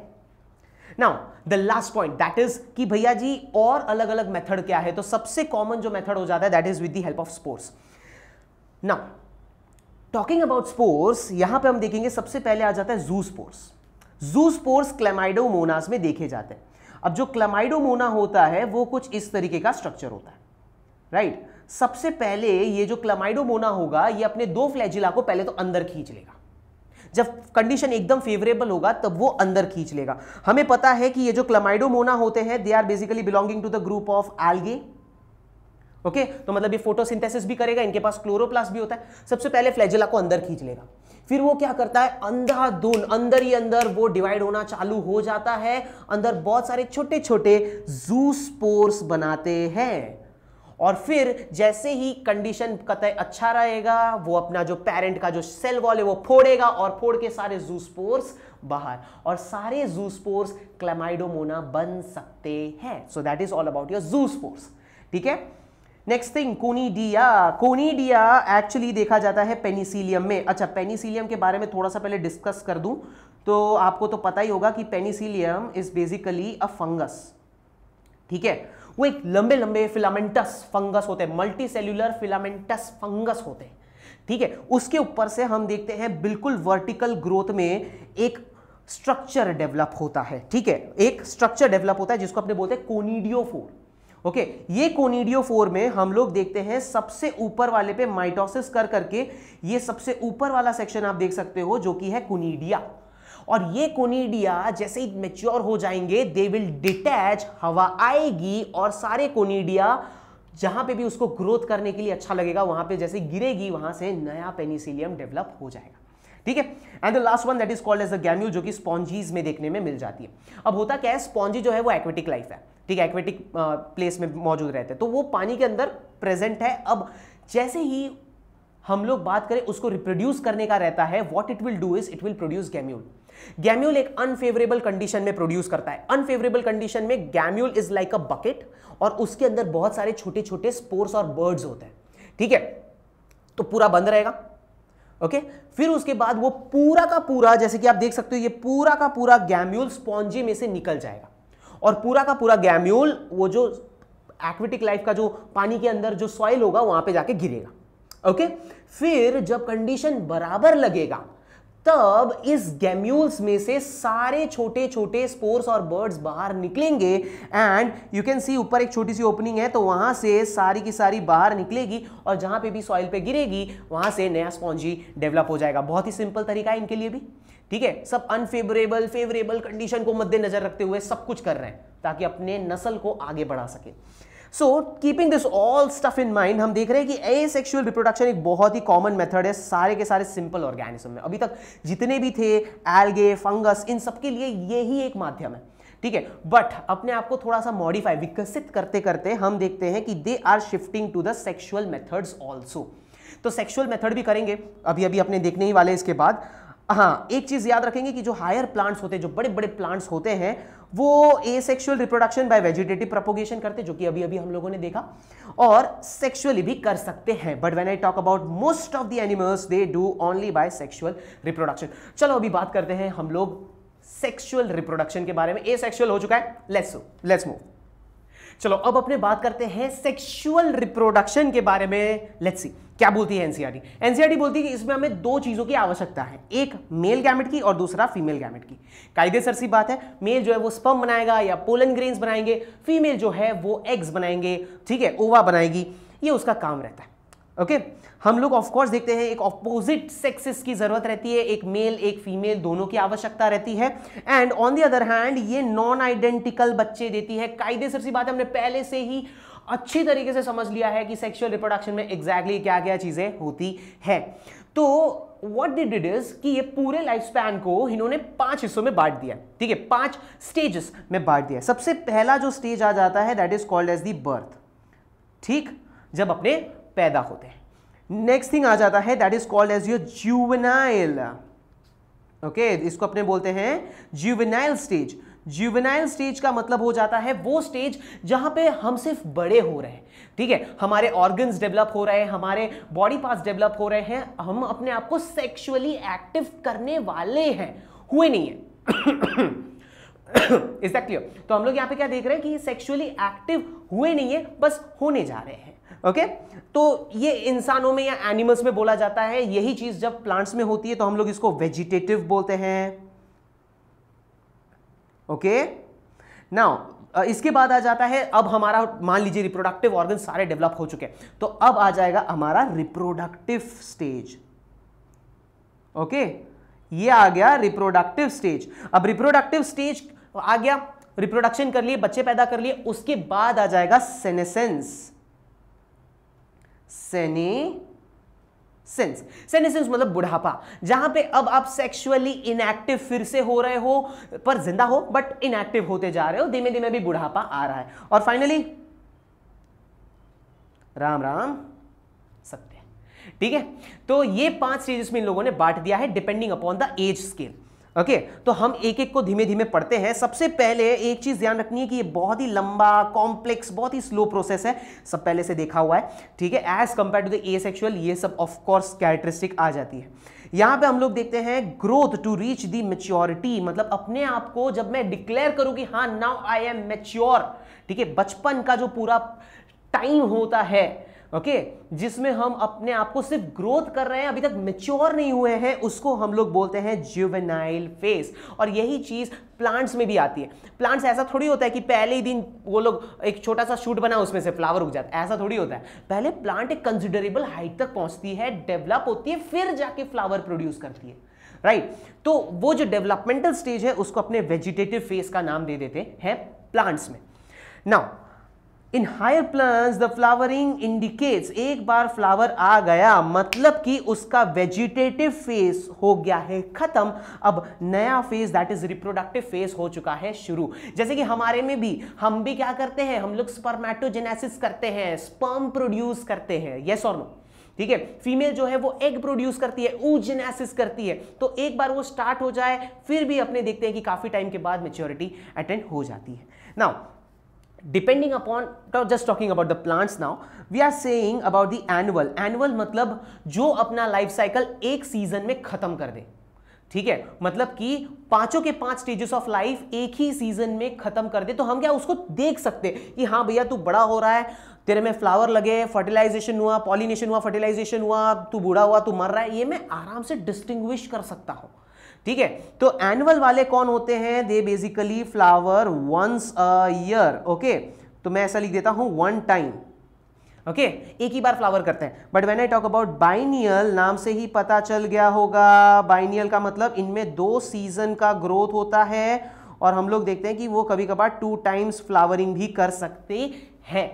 now the last point that is कि भैया जी और अलग अलग मेथड क्या है तो सबसे कॉमन जो मेथड हो जाता है that is with the help of spores now talking about spores यहां पे हम देखेंगे सबसे पहले आ जाता है जू स्पोर्ट्स जू स्पोर्ट्स क्लेमाइडोमोनास में देखे जाते हैं अब जो क्लेमाइडोमोना होता है वो कुछ इस तरीके का स्ट्रक्चर होता है राइट right? सबसे पहले ये जो क्लमाइडोमोना होगा ये अपने दो फ्लैजिला को पहले तो अंदर खींच लेगा जब कंडीशन एकदम फेवरेबल होगा तब वो अंदर खींच लेगा हमें पता है कि ये जो क्लमाइडोमोना होते हैं they are basically belonging to the group of algae okay तो मतलब ये फोटोसिंथेसिस भी करेगा इनके पास क्लोरोप्लास्ट भी होता है सबसे पहले फ्लैजिला को अंदर खींच लेगा फिर वो क्या करता है अंधाधुन अंदर ही अंदर वो डिवाइड होना चालू हो जाता है अंदर बहुत सारे छोटे छोटे जू स्पोर्स बनाते हैं और फिर जैसे ही कंडीशन कतई अच्छा रहेगा वो अपना जो पेरेंट का जो सेल वॉल है वो फोड़ेगा और फोड़ के सारे जूस्पोर्स बाहर और सारे जूस्पोर्स क्लेमाइडोमोना बन सकते हैं so that is all about your zoospores ठीक है next thing conidia conidia actually देखा जाता है पेनिसिलियम में अच्छा पेनिसिलियम के बारे में थोड़ा सा पहले डिस्कस कर दूं तो आपको तो पता ही होगा कि Penicillium is basically a fungus ठीक है वो एक लंबे लंबे फिलामेंटस फंगस होते हैं मल्टी सेल्यूलर फिलामेंटस फंगस होते हैं ठीक है उसके ऊपर से हम देखते हैं बिल्कुल वर्टिकल ग्रोथ में एक स्ट्रक्चर डेवलप होता है ठीक है एक स्ट्रक्चर डेवलप होता है जिसको अपने बोलते हैं कोनिडियोफोर ओके okay, ये कोनिडियोफोर में हम लोग देखते हैं सबसे ऊपर वाले पे माइटोसिस कर करके ये सबसे ऊपर वाला सेक्शन आप देख सकते हो जो कि है कुनीडिया और ये कोनीडिया जैसे ही मेच्योर हो जाएंगे दे विल डिटैच हवा आएगी और सारे कोनीडिया जहां पे भी उसको ग्रोथ करने के लिए अच्छा लगेगा वहां पे जैसे गिरेगी वहां से नया पेनिसिलियम डेवलप हो जाएगा ठीक है and the last one that is called as a gemmule जो कि स्पॉन्जीज में देखने में मिल जाती है अब होता क्या है स्पॉन्जी जो है वो एक्वेटिक लाइफ है ठीक है एक्वेटिक प्लेस में मौजूद रहते हैं तो वो पानी के अंदर प्रेजेंट है अब जैसे ही हम लोग बात करें उसको रिप्रोड्यूस करने का रहता है what it will do is it will produce gemmule gemmule एक अनफेवरेबल कंडीशन में प्रोड्यूस करता है अनफेवरेबल कंडीशन में gemmule is like a bucket और उसके अंदर बहुत सारे छोटे छोटे स्पोर्स और बर्ड्स होते हैं ठीक है तो पूरा बंद रहेगा ओके okay? फिर उसके बाद वो पूरा का पूरा जैसे कि आप देख सकते हो ये पूरा का पूरा गैम्यूल स्पॉन्जी में से निकल जाएगा और पूरा का पूरा गैम्यूल वो जो एक्वेटिक लाइफ का जो पानी के अंदर जो सॉइल होगा वहां पे जाके गिरेगा ओके okay? फिर जब कंडीशन बराबर लगेगा तब इस गैम्यूल्स में से सारे छोटे छोटे स्पोर्स और बर्ड्स बाहर निकलेंगे एंड यू कैन सी ऊपर एक छोटी सी ओपनिंग है तो वहां से सारी की सारी बाहर निकलेगी और जहां पे भी सॉइल पे गिरेगी वहां से नया स्पॉन्जी डेवलप हो जाएगा बहुत ही सिंपल तरीका है इनके लिए भी ठीक है सब अनफेवरेबल फेवरेबल कंडीशन को मद्देनजर रखते हुए सब कुछ कर रहे हैं ताकि अपने नस्ल को आगे बढ़ा सके so keeping this all stuff in mind हम देख रहे हैं कि ए सेक्शुअल रिप्रोडक्शन एक बहुत ही कॉमन मेथड है सारे के सारे सिंपल ऑर्गेनिज्म में अभी तक जितने भी थे एल्गे फंगस इन सबके लिए यही एक माध्यम है ठीक है बट अपने आप को थोड़ा सा मॉडिफाई विकसित करते करते हम देखते हैं कि they are shifting to the sexual methods also तो सेक्शुअल मेथड भी करेंगे अभी अभी अपने देखने ही वाले इसके बाद हाँ एक चीज़ याद रखेंगे कि जो हायर प्लांट्स होते हैं जो बड़े बड़े प्लांट्स होते हैं वो asexual reproduction by vegetative propagation करते जो कि अभी अभी हम लोगों ने देखा और सेक्सुअली भी कर सकते हैं but when I talk about most of the animals they do only by sexual reproduction चलो अभी बात करते हैं हम लोग सेक्शुअल रिप्रोडक्शन के बारे में ए सेक्शुअल हो चुका है लेट्स लेट्स मूव चलो अब अपने बात करते हैं सेक्सुअल रिप्रोडक्शन के बारे में लेट्स सी क्या बोलती है एनसीआरटी एनसीआरटी e e बोलती है कि इसमें हमें दो चीज़ों की आवश्यकता है एक मेल गैमेट की और दूसरा फीमेल गैमेट की कायदे सर सी बात है मेल जो है वो स्पम बनाएगा या पोलन ग्रेन्स बनाएंगे फीमेल जो है वो एग्स बनाएंगे ठीक है ओवा बनाएगी ये उसका काम रहता है ओके okay? हम लोग ऑफकोर्स देखते हैं एक ऑपोजिट सेक्सेस की जरूरत रहती है एक मेल एक फीमेल दोनों की आवश्यकता रहती है and on the other hand ये नॉन आइडेंटिकल बच्चे देती है कायदे सी बात हमने पहले से ही अच्छी तरीके से समझ लिया है कि सेक्सुअल रिप्रोडक्शन में एग्जैक्टली exactly क्या क्या चीज़ें होती है तो वॉट डिड इट इज कि ये पूरे लाइफ स्पैन को इन्होंने पांच हिस्सों में बांट दिया ठीक है पांच स्टेजेस में बांट दिया सबसे पहला जो स्टेज आ जाता है that is called as the birth ठीक जब अपने पैदा होते हैं नेक्स्ट थिंग आ जाता है that is called as your juvenile okay इसको अपने बोलते हैं ज्यूवेनाइल स्टेज ज्यूवेनाइल स्टेज का मतलब हो जाता है वो स्टेज जहां पे हम सिर्फ बड़े हो रहे हैं ठीक है हमारे ऑर्गन्स डेवलप हो रहे हैं हमारे बॉडी पार्ट्स डेवलप हो रहे हैं हम अपने आप को सेक्सुअली एक्टिव करने वाले हैं हुए नहीं है इज दैट क्लियर तो हम लोग यहाँ पे क्या देख रहे हैं कि सेक्सुअली एक्टिव हुए नहीं है बस होने जा रहे हैं ओके तो ये इंसानों में या एनिमल्स में बोला जाता है यही चीज जब प्लांट्स में होती है तो हम लोग इसको वेजिटेटिव बोलते हैं ओके नाउ इसके बाद आ जाता है अब हमारा मान लीजिए रिप्रोडक्टिव ऑर्गन सारे डेवलप हो चुके हैं तो अब आ जाएगा हमारा रिप्रोडक्टिव स्टेज ओके ये आ गया रिप्रोडक्टिव स्टेज अब रिप्रोडक्टिव स्टेज आ गया रिप्रोडक्शन कर लिए बच्चे पैदा कर लिए उसके बाद आ जाएगा सेनेसेंस सेने सेंस सेंस मतलब बुढ़ापा जहां पे अब आप सेक्सुअली इनएक्टिव फिर से हो रहे हो पर जिंदा हो बट इनएक्टिव होते जा रहे हो धीमे धीमे भी बुढ़ापा आ रहा है और फाइनली राम राम सत्य ठीक है तो ये पांच स्टेज में इन लोगों ने बांट दिया है depending upon the age scale okay okay, तो हम एक एक को धीमे धीमे पढ़ते हैं सबसे पहले एक चीज़ ध्यान रखनी है कि ये बहुत ही लंबा कॉम्प्लेक्स बहुत ही स्लो प्रोसेस है सब पहले से देखा हुआ है ठीक है as compare to the asexual ये सब ऑफकोर्स कैरेक्टरिस्टिक आ जाती है यहां पे हम लोग देखते हैं growth to reach the maturity मतलब अपने आप को जब मैं डिक्लेयर करूँ कि हाँ नाउ आई एम मेच्योर ठीक है बचपन का जो पूरा टाइम होता है ओके जिसमें हम अपने आप को सिर्फ ग्रोथ कर रहे हैं अभी तक मेच्योर नहीं हुए हैं उसको हम लोग बोलते हैं ज्यूवेनाइल फेस और यही चीज़ प्लांट्स में भी आती है प्लांट्स ऐसा थोड़ी होता है कि पहले ही दिन वो लोग एक छोटा सा शूट बना उसमें से फ्लावर उग जाता है ऐसा थोड़ी होता है पहले प्लांट एक कंसिडरेबल हाइट तक पहुंचती है डेवलप होती है फिर जाके फ्लावर प्रोड्यूस करती है राइट right. तो वो जो डेवलपमेंटल स्टेज है उसको अपने वेजिटेटिव फेस का नाम दे देते हैं प्लांट्स में now in higher plants the flowering indicates एक बार फ्लावर आ गया मतलब कि उसका वेजिटेटिव फेज हो गया है खत्म अब नया phase that is reproductive phase हो चुका है शुरू जैसे कि हमारे में भी हम भी क्या करते हैं हम लोग स्पर्मेटोजेनेसिस करते हैं स्पर्म प्रोड्यूस करते हैं येस और नो ठीक है फीमेल जो है वो एग प्रोड्यूस करती है ऊजेनेसिस करती है तो एक बार वो स्टार्ट हो जाए फिर भी अपने देखते हैं कि काफी टाइम के बाद मेच्योरिटी अटेंड हो जाती है now depending upon just talking about the plants now we are saying about the annual annual मतलब जो अपना लाइफ साइकिल एक सीजन में खत्म कर दे ठीक है मतलब कि पांचों के पांच स्टेजेस ऑफ लाइफ एक ही सीजन में खत्म कर दे तो हम क्या उसको देख सकते कि हाँ भैया तू बड़ा हो रहा है तेरे में फ्लावर लगे फर्टिलाइजेशन हुआ पॉलिनेशन हुआ फर्टिलाइजेशन हुआ तू बूढ़ा हुआ तू मर रहा है ये मैं आराम से डिस्टिंग्विश कर सकता हूँ ठीक है तो एनुअल वाले कौन होते हैं दे basically flower once a year okay तो मैं ऐसा लिख देता हूं वन टाइम ओके okay, एक ही बार फ्लावर करते हैं but when I talk about biennial नाम से ही पता चल गया होगा बाइनियल का मतलब इनमें दो सीजन का ग्रोथ होता है और हम लोग देखते हैं कि वो कभी कभार टू टाइम्स फ्लावरिंग भी कर सकते हैं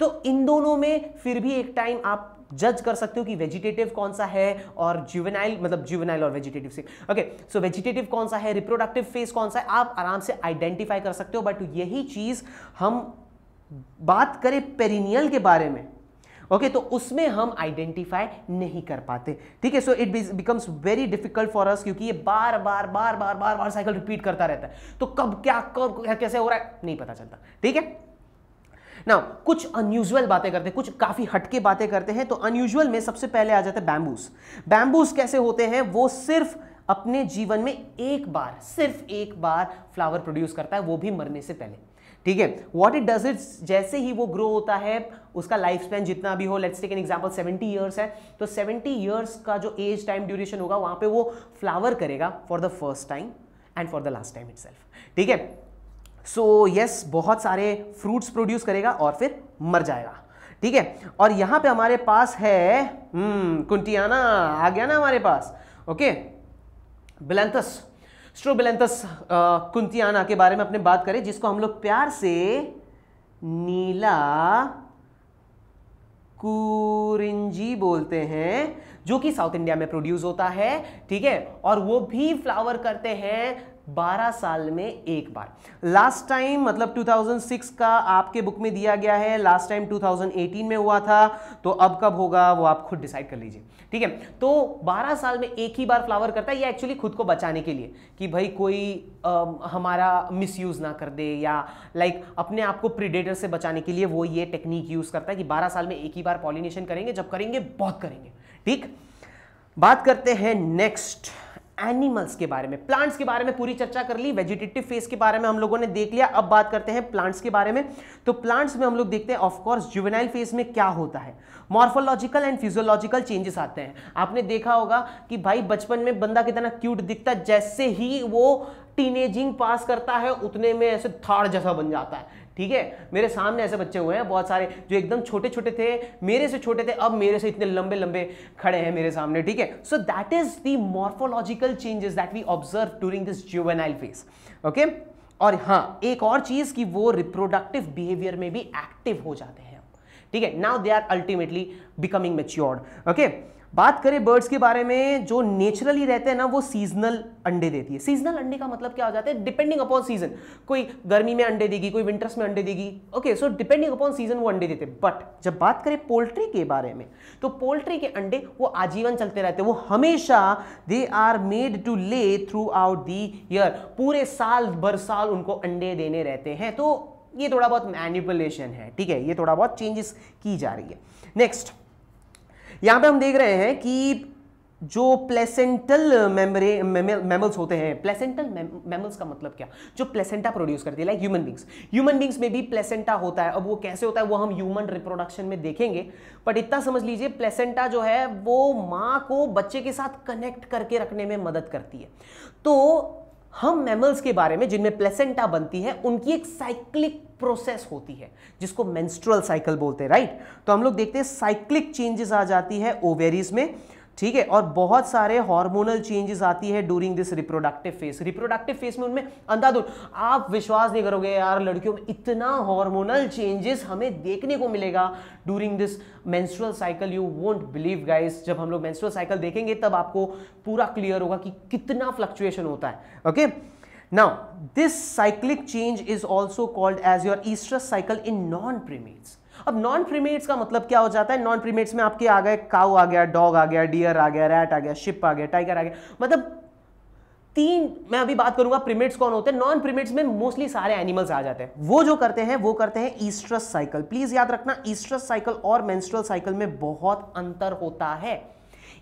तो इन दोनों में फिर भी एक टाइम आप जज कर सकते हो कि वेजिटेटिव कौन सा है और जुवेनाइल मतलब जुवेनाइल और वेजिटेटिव से ओके सो वेजिटेटिव कौन सा है रिप्रोडक्टिव फेज कौन सा है आप आराम से आइडेंटिफाई कर सकते हो बट यही चीज़ हम बात करें पेरिनियल के बारे में ओके okay, तो उसमें हम आइडेंटिफाई नहीं कर पाते ठीक है so it becomes very difficult for us क्योंकि ये बार बार बार बार बार बार साइकिल रिपीट करता रहता है तो कब क्या कब कैसे हो रहा है नहीं पता चलता ठीक है ना कुछ अनयूजल बातें करते हैं कुछ काफ़ी हटके बातें करते हैं तो अनयूजल में सबसे पहले आ जाते हैं बैम्बूस बैम्बूस कैसे होते हैं वो सिर्फ अपने जीवन में एक बार सिर्फ एक बार फ्लावर प्रोड्यूस करता है वो भी मरने से पहले ठीक है वॉट इट डज इट जैसे ही वो ग्रो होता है उसका लाइफ स्पैन जितना भी हो let's take an example 70 years है तो 70 ईयर्स का जो एज टाइम ड्यूरेशन होगा वहां पे वो फ्लावर करेगा for the first time and for the last time it ठीक है सो so, यस yes, बहुत सारे फ्रूट्स प्रोड्यूस करेगा और फिर मर जाएगा ठीक है और यहाँ पे हमारे पास है हम्म, कुंटियाना आ गया ना हमारे पास ओके बिलेंथस बिलेंथस कुंतियाना के बारे में अपने बात करें जिसको हम लोग प्यार से नीला कुरिंजी बोलते हैं जो कि साउथ इंडिया में प्रोड्यूस होता है ठीक है और वो भी फ्लावर करते हैं बारह साल में एक बार लास्ट टाइम मतलब 2006 का आपके बुक में दिया गया है लास्ट टाइम 2018 में हुआ था तो अब कब होगा वो आप खुद डिसाइड कर लीजिए ठीक है तो 12 साल में एक ही बार फ्लावर करता है या एक्चुअली खुद को बचाने के लिए कि भाई कोई आ, हमारा मिसयूज़ ना कर दे या लाइक अपने आप को प्रिडेटर से बचाने के लिए वो ये टेक्निक यूज़ करता है कि बारह साल में एक ही बार पॉलिनेशन करेंगे जब करेंगे बहुत करेंगे ठीक बात करते हैं नेक्स्ट एनिमल्स के बारे में प्लांट्स के बारे में पूरी चर्चा कर ली वेजिटेटिव फेस के बारे में हम लोगों ने देख लिया अब बात करते हैं प्लांट्स के बारे में तो प्लांट्स में हम लोग देखते हैं ऑफकोर्स जुवेनाइल फेस में क्या होता है मॉर्फोलॉजिकल एंड फिजियोलॉजिकल चेंजेस आते हैं आपने देखा होगा कि भाई बचपन में बंदा कितना क्यूट दिखता है जैसे ही वो टीनेजिंग पास करता है उतने में ऐसे थाड़ जैसा बन जाता है ठीक है मेरे सामने ऐसे बच्चे हुए हैं बहुत सारे जो एकदम छोटे छोटे थे मेरे से छोटे थे अब मेरे से इतने लंबे लंबे खड़े हैं मेरे सामने ठीक है so that is the morphological changes that we observe during this juvenile phase okay और हाँ एक और चीज कि वो रिप्रोडक्टिव बिहेवियर में भी एक्टिव हो जाते हैं ठीक है now they are ultimately becoming matured okay बात करें बर्ड्स के बारे में जो नेचुरली रहते हैं ना वो सीजनल अंडे देती है सीजनल अंडे का मतलब क्या हो जाता है डिपेंडिंग अपॉन सीजन कोई गर्मी में अंडे देगी कोई विंटर्स में अंडे देगी okay so depending upon season वो अंडे देते हैं बट जब बात करें पोल्ट्री के बारे में तो पोल्ट्री के अंडे वो आजीवन चलते रहते हैं वो हमेशा they are made to lay throughout the year पूरे साल भर साल उनको अंडे देने रहते हैं तो ये थोड़ा बहुत मैनिपुलेशन है ठीक है ये थोड़ा बहुत चेंजेस की जा रही है नेक्स्ट यहां पे हम देख रहे हैं कि जो प्लेसेंटल मेमरे मेमल्स होते हैं प्लेसेंटल मेमल्स का मतलब क्या जो प्लेसेंटा प्रोड्यूस करती है like human beings human beings में भी प्लेसेंटा होता है अब वो कैसे होता है वो हम ह्यूमन रिप्रोडक्शन में देखेंगे बट इतना समझ लीजिए प्लेसेंटा जो है वो माँ को बच्चे के साथ कनेक्ट करके रखने में मदद करती है तो हम मैमल्स के बारे में जिनमें प्लेसेंटा बनती है उनकी एक साइक्लिक प्रोसेस होती है जिसको मेंस्ट्रुअल साइकिल बोलते हैं राइट तो हम लोग देखते हैं साइक्लिक चेंजेस आ जाती है ओवेरीज में ठीक है और बहुत सारे हार्मोनल चेंजेस आती है during this reproductive phase reproductive phase में उनमें अंधाधुन आप विश्वास नहीं करोगे यार लड़कियों में इतना हार्मोनल चेंजेस हमें देखने को मिलेगा during this menstrual cycle you won't believe guys जब हम लोग मेंस्ट्रुअल साइकिल देखेंगे तब आपको पूरा क्लियर होगा कि कितना फ्लक्चुएशन होता है okay now this cyclic change is also called as your oestrus cycle in non primates अब नॉन प्रीमेट्स का मतलब क्या हो जाता है नॉन प्रीमेट्स में आपके आ गए काउ आ गया डॉग आ गया डियर आ गया रैट आ गया शिप आ गया टाइगर आ गया मतलब तीन मैं अभी बात करूंगा प्रीमेट्स कौन होते हैं नॉन प्रीमेट्स में मोस्टली सारे एनिमल्स आ जाते हैं वो जो करते हैं वो करते हैं ईस्ट्रस साइकिल प्लीज याद रखना ईस्ट्रस साइकिल और मेंस्ट्रुअल साइकिल में बहुत अंतर होता है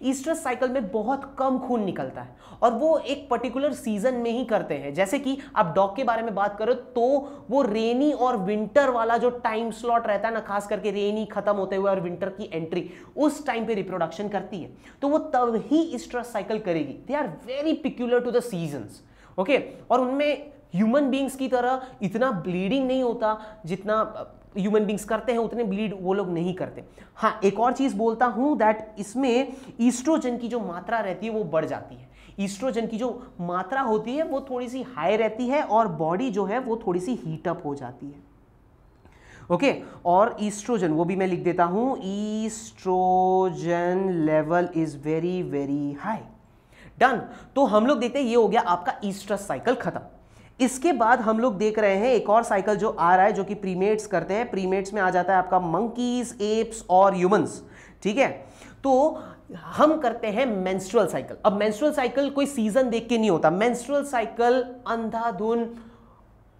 ईस्ट्रस साइकिल में बहुत कम खून निकलता है और वो एक पर्टिकुलर सीजन में ही करते हैं जैसे कि आप डॉग के बारे में बात करो तो वो रेनी और विंटर वाला जो टाइम स्लॉट रहता है ना खास करके रेनी खत्म होते हुए और विंटर की एंट्री उस टाइम पे रिप्रोडक्शन करती है तो वो तब ही ईस्ट्रस साइकिल करेगी they are very peculiar to the seasons okay और उनमें ह्यूमन बींग्स की तरह इतना ब्लीडिंग नहीं होता जितना ह्यूमन बींग्स करते हैं उतने ब्लीड वो लोग नहीं करते हाँ एक और चीज़ बोलता हूँ दैट इसमें ईस्ट्रोजन की जो मात्रा रहती है वो बढ़ जाती है ईस्ट्रोजन की जो मात्रा होती है वो थोड़ी सी हाई रहती है और बॉडी जो है वो थोड़ी सी हीटअप हो जाती है ओके okay? और ईस्ट्रोजन वो भी मैं लिख देता हूं oestrogen level is very very high done तो हम लोग देखते हैं ये हो गया आपका ईस्ट्रस साइकिल खत्म इसके बाद हम लोग देख रहे हैं एक और साइकिल जो आ रहा है जो कि प्रीमेट्स करते हैं प्रीमेट्स में आ जाता है आपका मंकीज एप्स और ह्यूमंस ठीक है तो हम करते हैं मेंस्ट्रुअल साइकिल अब मेंस्ट्रुअल साइकिल कोई सीजन देख के नहीं होता मेंस्ट्रुअल साइकिल अंधाधुन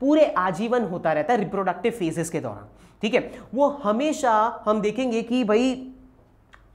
पूरे आजीवन होता रहता है रिप्रोडक्टिव फेजेस के दौरान ठीक है वो हमेशा हम देखेंगे कि भाई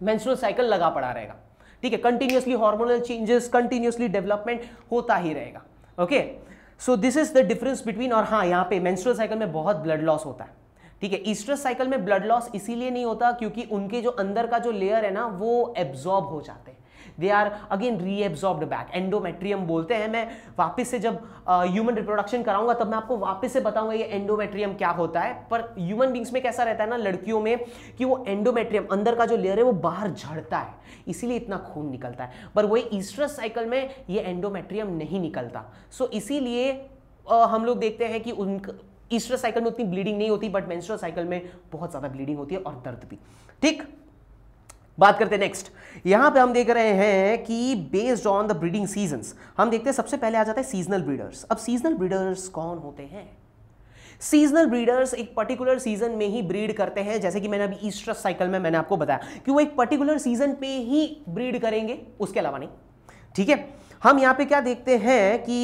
मेंस्ट्रुअल साइकिल लगा पड़ा रहेगा ठीक है continuously hormonal changes continuously development होता ही रहेगा okay okay? So this is the difference between और हाँ यहाँ पे मेंस्ट्रुअल साइकिल में बहुत ब्लड लॉस होता है ठीक है ईस्ट्रस साइकिल में ब्लड लॉस इसीलिए नहीं होता क्योंकि उनके जो अंदर का जो लेयर है ना वो एब्जॉर्ब हो जाते हैं they are again reabsorbed back endometrium बोलते हैं मैं वापस से जब ह्यूमन रिप्रोडक्शन कराऊंगा तब मैं आपको वापस से बताऊंगा ये एंडोमेट्रियम क्या होता है पर ह्यूमन बींग्स में कैसा रहता है ना लड़कियों में कि वो एंडोमेट्रियम अंदर का जो लेयर है वो बाहर झड़ता है इसीलिए इतना खून निकलता है पर वही ईस्ट्रस साइकिल में ये एंडोमेट्रियम नहीं निकलता सो so, इसीलिए हम लोग देखते हैं कि उन ईस्ट्रस साइकिल में उतनी ब्लीडिंग नहीं होती बट मेंस्ट्रुअल साइकिल में बहुत ज़्यादा ब्लीडिंग होती है और दर्द भी ठीक बात करते हैं नेक्स्ट यहां पे हम देख रहे हैं कि based on the breeding season हम देखते हैं सबसे पहले आ जाता है सीजनल ब्रीडर्स अब सीजनल ब्रीडर्स कौन होते हैं सीजनल ब्रीडर्स एक पर्टिकुलर सीजन में ही ब्रीड करते हैं जैसे कि मैंने अभी ईस्टर साइकिल में मैंने आपको बताया कि वो एक पर्टिकुलर सीजन पे ही ब्रीड करेंगे उसके अलावा नहीं ठीक है हम यहां पे क्या देखते हैं कि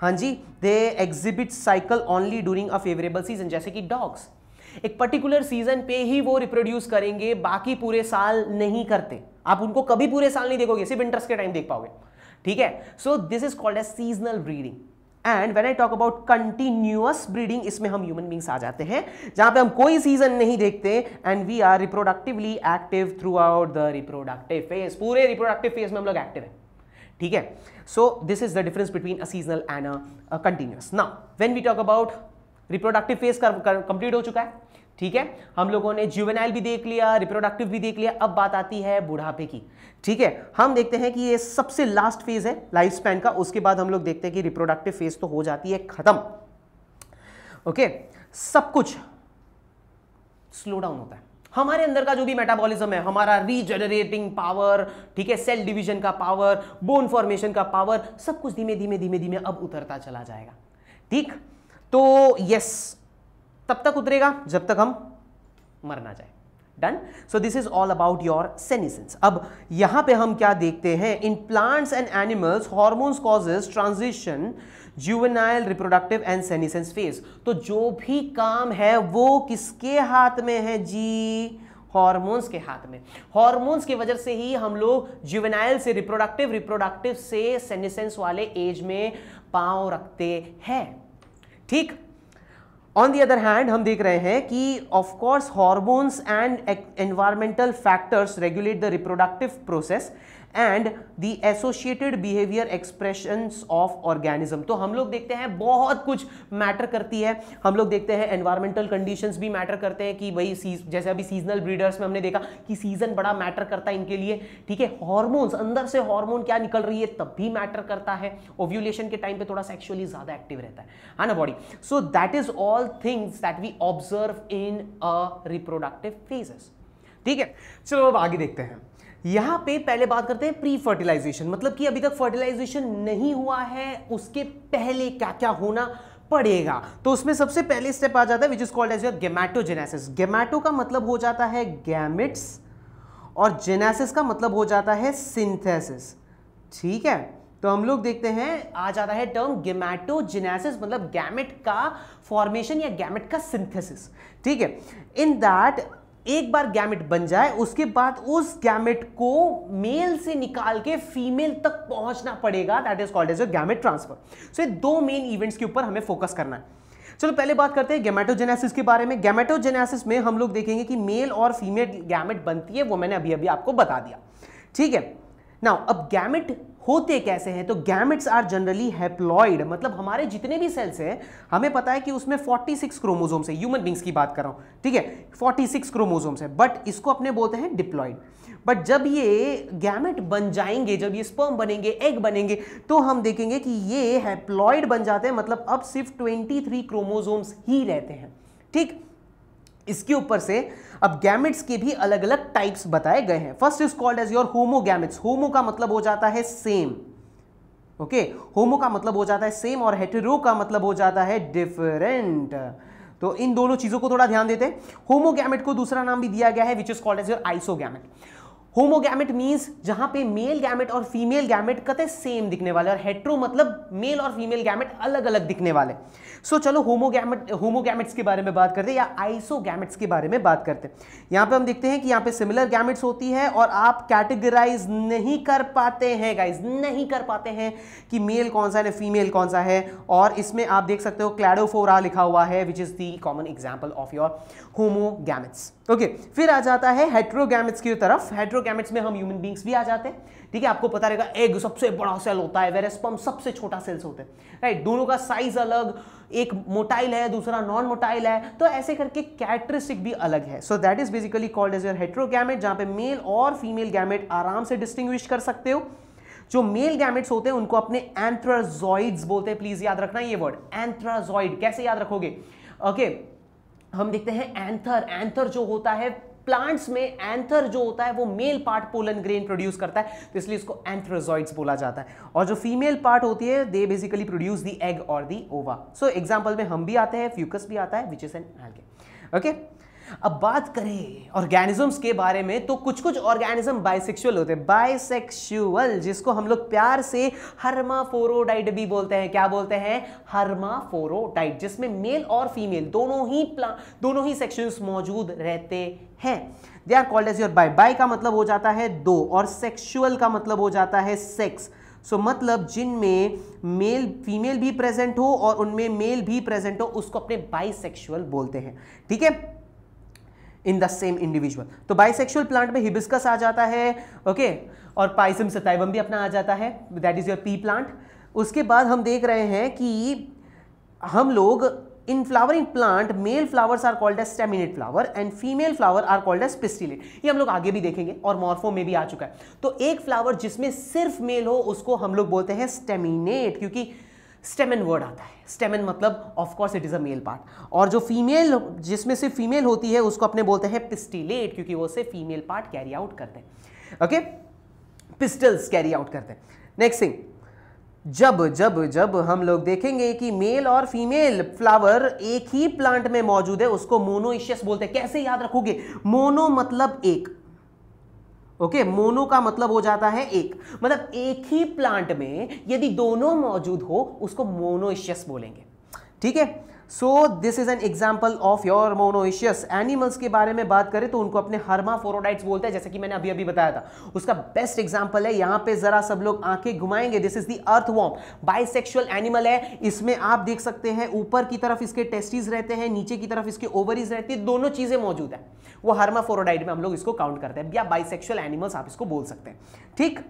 हाँ जी they exhibit cycle only during a favourable season जैसे कि डॉग्स एक पर्टिकुलर सीजन पे ही वो रिप्रोड्यूस करेंगे बाकी पूरे साल नहीं करते आप उनको कभी पूरे साल नहीं देखोगे सिर्फ विंटर्स के टाइम देख पाओगे ठीक है so this is called a seasonal breeding and when I talk about continuous breeding इसमें हम ह्यूमन बींग्स आ जाते हैं जहां पे हम कोई सीजन नहीं देखते and we are reproductively active throughout the reproductive phase पूरे रिप्रोडक्टिव फेज में हम लोग एक्टिव हैं ठीक है so this is the difference between a seasonal and a continuous now when we talk about reproductive phase complete हो चुका है ठीक है हम लोगों ने जुवेनाइल भी देख लिया रिप्रोडक्टिव भी देख लिया अब बात आती है बुढ़ापे की ठीक है हम देखते हैं कि ये सबसे लास्ट फेज है लाइफ स्पैन का उसके बाद हम लोग देखते हैं कि रिप्रोडक्टिव फेज तो हो जाती है खत्म ओके सब कुछ स्लो डाउन होता है हमारे अंदर का जो भी मेटाबॉलिज्म है हमारा रीजनरेटिंग पावर ठीक है सेल डिवीजन का पावर बोन फॉर्मेशन का पावर सब कुछ धीमे धीमे धीमे धीमे अब उतरता चला जाएगा ठीक तो यस तब तक उतरेगा जब तक हम मर ना जाए done so this is all about your senescence अब यहां पे हम क्या देखते हैं in plants and animals hormones causes transition juvenile reproductive and senescence phase तो जो भी काम है वो किसके हाथ में है जी हॉर्मोन्स के हाथ में हॉर्मोन्स की वजह से ही हम लोग जुवेनाइल से रिप्रोडक्टिव रिप्रोडक्टिव से सेनिसेंस वाले एज में पांव रखते हैं ठीक ऑन दी अदर हैंड हम देख रहे हैं कि of course hormones and environmental factors regulate the reproductive process and the associated behaviour expression of organism तो हम लोग देखते हैं बहुत कुछ मैटर करती है हम लोग देखते हैं एनवायरमेंटल कंडीशंस भी मैटर करते हैं कि भाई जैसे अभी सीजनल ब्रीडर्स में हमने देखा कि सीजन बड़ा मैटर करता है इनके लिए ठीक है हॉर्मोन्स अंदर से हॉर्मोन क्या निकल रही है तब भी मैटर करता है ओव्यूलेशन के टाइम पे थोड़ा सेक्शुअली ज़्यादा एक्टिव रहता है है हाँ ना body so that is all things that we observe in a reproductive phases ठीक है चलो अब आगे देखते हैं यहां पे पहले बात करते हैं प्री फर्टिलाइजेशन मतलब कि अभी तक फर्टिलाइजेशन नहीं हुआ है उसके पहले क्या क्या होना पड़ेगा तो उसमें सबसे पहले स्टेप आ जाता है which is called as your gametogenesis का मतलब हो जाता है गैमिट्स और जेनेसिस का मतलब हो जाता है सिंथेसिस ठीक है तो हम लोग देखते हैं आ जाता है टर्म गेमेटोजेनेसिस मतलब गैमेट का फॉर्मेशन या गैमेट का सिंथेसिस ठीक है इन दैट एक बार गैमेट बन जाए उसके बाद उस गैमेट को मेल से निकाल के फीमेल तक पहुंचना पड़ेगा that is called as gamete transfer so ये दो मेन इवेंट्स के ऊपर हमें फोकस करना है चलो पहले बात करते हैं गैमेटोजेनेसिस के बारे में गैमेटोजेनेसिस में हम लोग देखेंगे कि मेल और फीमेल गैमेट बनती है वो मैंने अभी अभी आपको बता दिया ठीक है ना अब गैमेट होते कैसे हैं तो गैमेट्स आर जनरली हैप्लॉइड मतलब हमारे जितने भी सेल्स हैं हमें पता है कि उसमें 46 क्रोमोजोम्स है ह्यूमन बींग्स की बात कर रहा हूँ ठीक है 46 क्रोमोजोम्स है बट इसको अपने बोलते हैं डिप्लॉइड बट जब ये गैमेट बन जाएंगे जब ये स्पर्म बनेंगे एग बनेंगे तो हम देखेंगे कि ये हैप्लॉइड बन जाते हैं मतलब अब सिर्फ 23 क्रोमोजोम्स ही रहते हैं ठीक इसके ऊपर से अब गैमेट्स के भी अलग अलग टाइप्स बताए गए हैं first is called as your homogametes homo का मतलब हो जाता है सेम ओके okay? होमो का मतलब हो जाता है सेम और हेटेरो का मतलब हो जाता है डिफरेंट तो इन दोनों चीजों को थोड़ा ध्यान देते हैं होमोगैमिट को दूसरा नाम भी दिया गया है which is called as your isogamete homogamete means जहां पे मेल गैमेट और फीमेल गैमेट कते सेम दिखने वाले और हेट्रो मतलब मेल और फीमेल गैमेट अलग अलग दिखने वाले सो so, चलो होमोगैमेट होमोगैमेट्स के बारे में बात करते हैं या आइसोगैमेट्स के बारे में बात करते हैं यहाँ पे हम देखते हैं कि यहाँ पे सिमिलर गैमेट्स होती है और आप कैटेगराइज नहीं कर पाते हैं गाइज नहीं कर पाते हैं कि मेल कौन सा है फीमेल कौन सा है और इसमें आप देख सकते हो क्लैडोफोरा लिखा हुआ है which is the common example of your homogametes okay okay, फिर आ जाता है हेट्रोगैमेट्स की तरफ हेट्रोगैमेट्स में हम ह्यूमन बींग्स भी आ जाते हैं ठीक है आपको पता रहेगा एग सबसे बड़ा सेल होता है वेरस सबसे छोटा सेल्स होते हैं राइट दोनों का साइज अलग एक मोटाइल है दूसरा नॉन मोटाइल है तो ऐसे करके कैरेक्टरिस्टिक भी अलग है so that is basically called as your heterogamete जहाँ पे मेल और फीमेल गैमेट आराम से डिस्टिंग्विश कर सकते हो जो मेल गैमेट्स होते हैं उनको अपने एंथ्राजॉइड्स बोलते हैं प्लीज याद रखना ये वर्ड एंथ्राजॉइड कैसे याद रखोगे ओके okay, हम देखते हैं एंथर एंथर जो होता है प्लांट्स में एंथर जो होता है वो male part pollen grain produce करता है तो इसलिए इसको एंथ्रोजॉइड्स बोला जाता है और जो फीमेल पार्ट होती है they basically produce the egg और दी ओवा सो एग्जाम्पल में हम भी आते हैं फ्यूकस भी आता है which is an algae okay अब बात करें ऑर्गेनिजम्स के बारे में तो कुछ कुछ ऑर्गेनिज्म बाइसेक्सुअल होते हैं बाइसेक्सुअल जिसको हम लोग प्यार से हर्माफोरोडाइट भी बोलते हैं क्या बोलते हैं हर्माफोरोडाइट जिसमें मेल और फीमेल दोनों ही दोनों ही सेक्शुअल्स मौजूद रहते हैं they are called as your bi bi का मतलब हो जाता है दो और सेक्शुअल का मतलब हो जाता है सेक्स सो so, मतलब जिनमें मेल फीमेल भी प्रेजेंट हो और उनमें मेल भी प्रेजेंट हो उसको अपने बाइसेक्सुअल बोलते हैं ठीक है इन द सेम इंडिविजुअल तो बाइसेक्सुअल प्लांट में हिबिस्कस आ जाता है ओके और पाइसम सताइवम भी अपना आ जाता है that is your pea plant उसके बाद हम देख रहे हैं कि हम लोग in flowering plant male flowers are called as staminate flower and female flower are called as pistillate ये हम लोग आगे भी देखेंगे और मॉर्फो में भी आ चुका है तो एक फ्लावर जिसमें सिर्फ मेल हो उसको हम लोग बोलते हैं स्टेमिनेट क्योंकि स्टेमन वर्ड आता है स्टेमन मतलब of course it is a male part और जो फीमेल जिसमें से फीमेल होती है उसको अपने बोलते हैं पिस्टिलेट क्योंकि वो से फीमेल पार्ट कैरी आउट करते हैं ओके पिस्टल्स कैरी आउट करते हैं नेक्स्ट थिंग जब जब जब हम लोग देखेंगे कि मेल और फीमेल फ्लावर एक ही प्लांट में मौजूद है उसको मोनोइशियस बोलते हैं कैसे याद रखोगे मोनो मतलब एक ओके okay, मोनो का मतलब हो जाता है एक मतलब एक ही प्लांट में यदि दोनों मौजूद हो उसको मोनोइशियस बोलेंगे ठीक है so this is an example of your monoecious animals के बारे में बात करें तो उनको अपने हर्माफोरोडाइट्स बोलते हैं जैसे कि मैंने अभी अभी बताया था उसका बेस्ट एग्जाम्पल है यहाँ पे जरा सब लोग आंखें घुमाएंगे this is the earthworm bisexual animal है इसमें आप देख सकते हैं ऊपर की तरफ इसके टेस्टिस रहते हैं नीचे की तरफ इसके ओवरीज रहती है दोनों चीजें मौजूद है वो हर्माफोरोडाइट में हम लोग इसको काउंट करते हैं या बाइसेक्शुअल एनिमल्स आप इसको बोल सकते हैं ठीक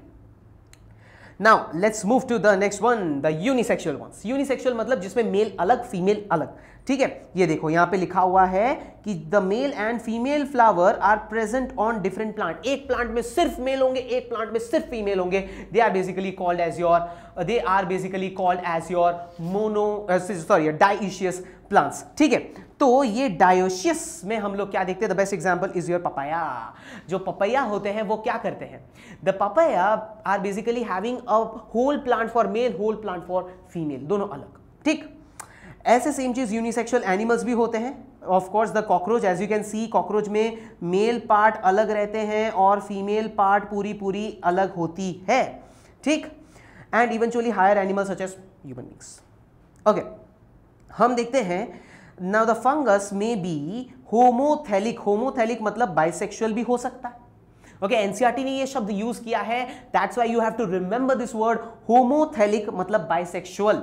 now let's move to the next one the unisexual ones unisexual मतलब जिसमें मेल अलग फीमेल अलग ठीक है ये देखो यहाँ पे लिखा हुआ है कि the male and female flower are present on different plant एक प्लांट में सिर्फ मेल होंगे एक प्लांट में सिर्फ फीमेल होंगे they are basically called as your they are basically called as your mono sorry dioecious plants ठीक है तो ये डायोशियस में हम लोग क्या देखते हैं the best example is your papaya जो पपैया होते हैं वो क्या करते हैं the papaya are basically having a whole plant for male whole plant for female दोनों अलग ठीक ऐसे सेम चीज़ यूनिसेक्सुअल एनिमल्स भी होते हैं of course the cockroach as you can see cockroach में मेल पार्ट अलग रहते हैं और फीमेल पार्ट पूरी पूरी अलग होती है ठीक and eventually higher animals such as human beings okay हम देखते हैं now the fungus may be homothallic homothallic मतलब बाइसेक्सुअल भी हो सकता है ओके okay, एनसीआरटी e ने ये शब्द यूज किया है that's why you have to remember this word homothallic मतलब बाइसेक्सुअल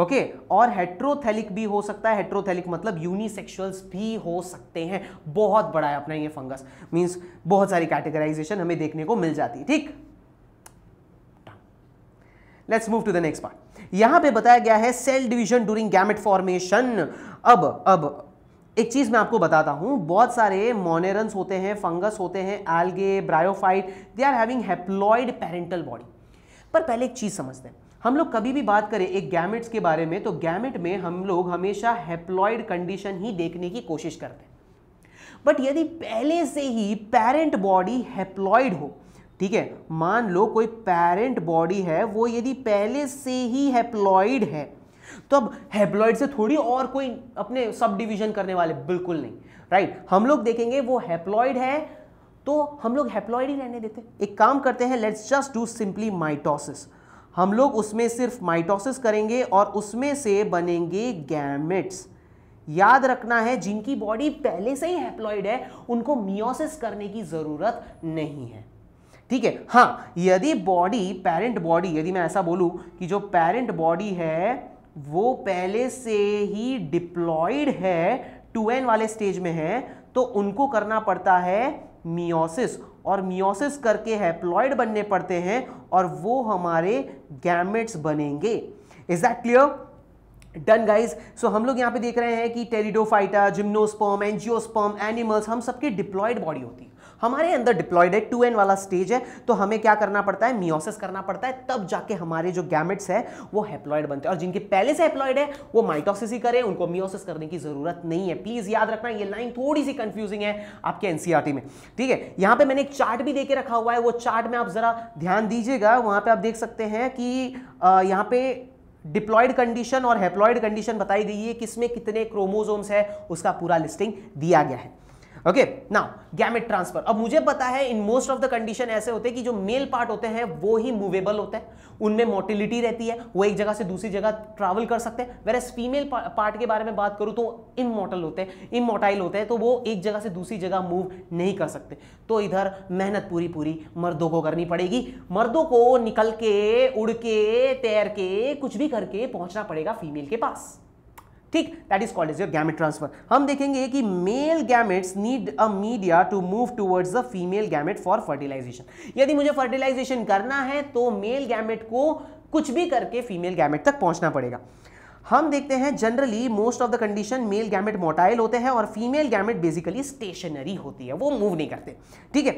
ओके okay, और हेट्रोथेलिक भी हो सकता है हेट्रोथेलिक मतलब यूनिसेक्सुअल्स भी हो सकते हैं बहुत बड़ा है अपना ये फंगस मींस बहुत सारी कैटेगराइजेशन हमें देखने को मिल जाती है ठीक let's move to the next part यहां पे बताया गया है cell division during gamete formation अब अब एक चीज़ मैं आपको बताता हूं बहुत सारे मोनेरन्स होते हैं फंगस होते हैं algae bryophyte they are having haploid parental body पर पहले एक चीज़ समझते हैं हम लोग कभी भी बात करें एक गैमेट्स के बारे में तो गैमेट में हम लोग हमेशा हैप्लॉइड कंडीशन ही देखने की कोशिश करते हैं बट यदि पहले से ही पेरेंट बॉडी हैप्लॉइड हो ठीक है मान लो कोई पेरेंट बॉडी है वो यदि पहले से ही हैप्लॉइड है तो अब हैप्लॉइड से थोड़ी और कोई अपने सब डिविजन करने वाले बिल्कुल नहीं राइट हम लोग देखेंगे वो हैप्लॉइड है तो हम लोग हैप्लॉइड ही रहने देते एक काम करते हैं let's just do simply mitosis हम लोग उसमें सिर्फ माइटोसिस करेंगे और उसमें से बनेंगे गैमेट्स याद रखना है जिनकी बॉडी पहले से ही हैप्लॉइड है उनको मियोसिस करने की ज़रूरत नहीं है ठीक है हाँ यदि बॉडी पेरेंट बॉडी यदि मैं ऐसा बोलूँ कि जो पेरेंट बॉडी है वो पहले से ही डिप्लॉयड है टू एन वाले स्टेज में है तो उनको करना पड़ता है मियोसिस और मियोसिस करके हैप्लॉयड बनने पड़ते हैं और वो हमारे गैमेट्स बनेंगे is that clear done guys सो हम लोग यहाँ पे देख रहे हैं कि टेरिडोफाइटा जिम्नोस्पर्म एनजियोस्पर्म एनिमल्स हम सबके डिप्लॉयड बॉडी होती है हमारे अंदर डिप्लॉयड है टू एन वाला स्टेज है तो हमें क्या करना पड़ता है मियोसिस करना पड़ता है तब जाके हमारे जो गैमेट्स है वो हैप्लॉयड बनते हैं और जिनके पहले से हैप्लॉयड है वो माइटोसिस ही करें उनको मियोसिस करने की जरूरत नहीं है प्लीज याद रखना ये लाइन थोड़ी सी कंफ्यूजिंग है आपके एनसीआरटी e में ठीक है यहां पर मैंने एक चार्ट भी देकर रखा हुआ है वो चार्ट में आप जरा ध्यान दीजिएगा वहां पर आप देख सकते हैं कि यहां पर डिप्लॉयड कंडीशन और हेप्लॉयड कंडीशन बताई गई है किसमें कितने क्रोमोजोम्स है उसका पूरा लिस्टिंग दिया गया है ओके नाउ गैमेट ट्रांसफर अब मुझे पता है in most of the condition ऐसे होते हैं कि जो मेल पार्ट होते हैं वो ही मूवेबल होते हैं उनमें मोटिलिटी रहती है वो एक जगह से दूसरी जगह ट्रैवल कर सकते हैं वेरस फीमेल पार्ट के बारे में बात करूँ तो इमोटल होते हैं इमोटाइल होते हैं तो वो एक जगह से दूसरी जगह मूव नहीं कर सकते तो इधर मेहनत पूरी पूरी मर्दों को करनी पड़ेगी मर्दों को निकल के उड़ के तैर के कुछ भी करके पहुंचना पड़ेगा फीमेल के पास ठीक that is called is your gamete transfer हम देखेंगे कि male gametes need a media to move towards the female gamete for fertilization यदि मुझे फर्टिलाइजेशन करना है तो मेल गैमेट को कुछ भी करके फीमेल गैमेट तक पहुंचना पड़ेगा हम देखते हैं generally most of the condition male gamete motile होते हैं और फीमेल गैमेट बेसिकली स्टेशनरी होती है वो मूव नहीं करते ठीक है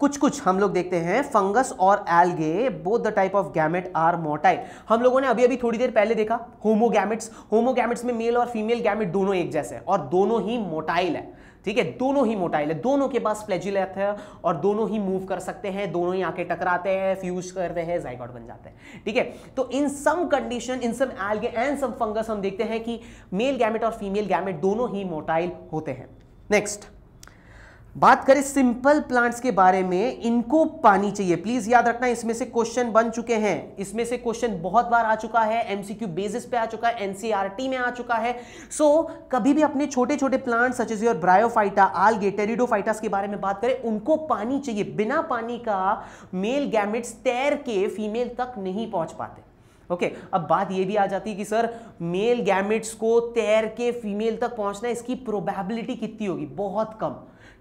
कुछ कुछ हम लोग देखते हैं फंगस और algae both the type of gamete are motile हम लोगों ने अभी अभी थोड़ी देर पहले देखा होमोगैमेट्स होमोगैमेट्स में मेल और फीमेल गैमेट दोनों एक जैसे हैं और दोनों ही मोटाइल है ठीक है दोनों ही मोटाइल है दोनों के पास फ्लैजिलेट है और दोनों ही मूव कर सकते हैं दोनों ही आके टकराते हैं फ्यूज करते हैं जाइगॉट बन जाते हैं ठीक है तो in some condition in some algae and some fungus हम देखते हैं कि मेल गैमेट और फीमेल गैमेट दोनों ही मोटाइल होते हैं नेक्स्ट बात करें सिंपल प्लांट्स के बारे में इनको पानी चाहिए प्लीज याद रखना इसमें से क्वेश्चन बन चुके हैं इसमें से क्वेश्चन बहुत बार आ चुका है एमसीक्यू बेसिस पे आ चुका है एनसीआरटी e में आ चुका है सो so, कभी भी अपने छोटे छोटे plants such as your bryophyta algae pteridophytas के बारे में बात करें उनको पानी चाहिए बिना पानी का मेल गैमिट्स तैर के फीमेल तक नहीं पहुंच पाते ओके okay, अब बात यह भी आ जाती है कि सर मेल गैमिट्स को तैर के फीमेल तक पहुंचना इसकी प्रोबेबिलिटी कितनी होगी बहुत कम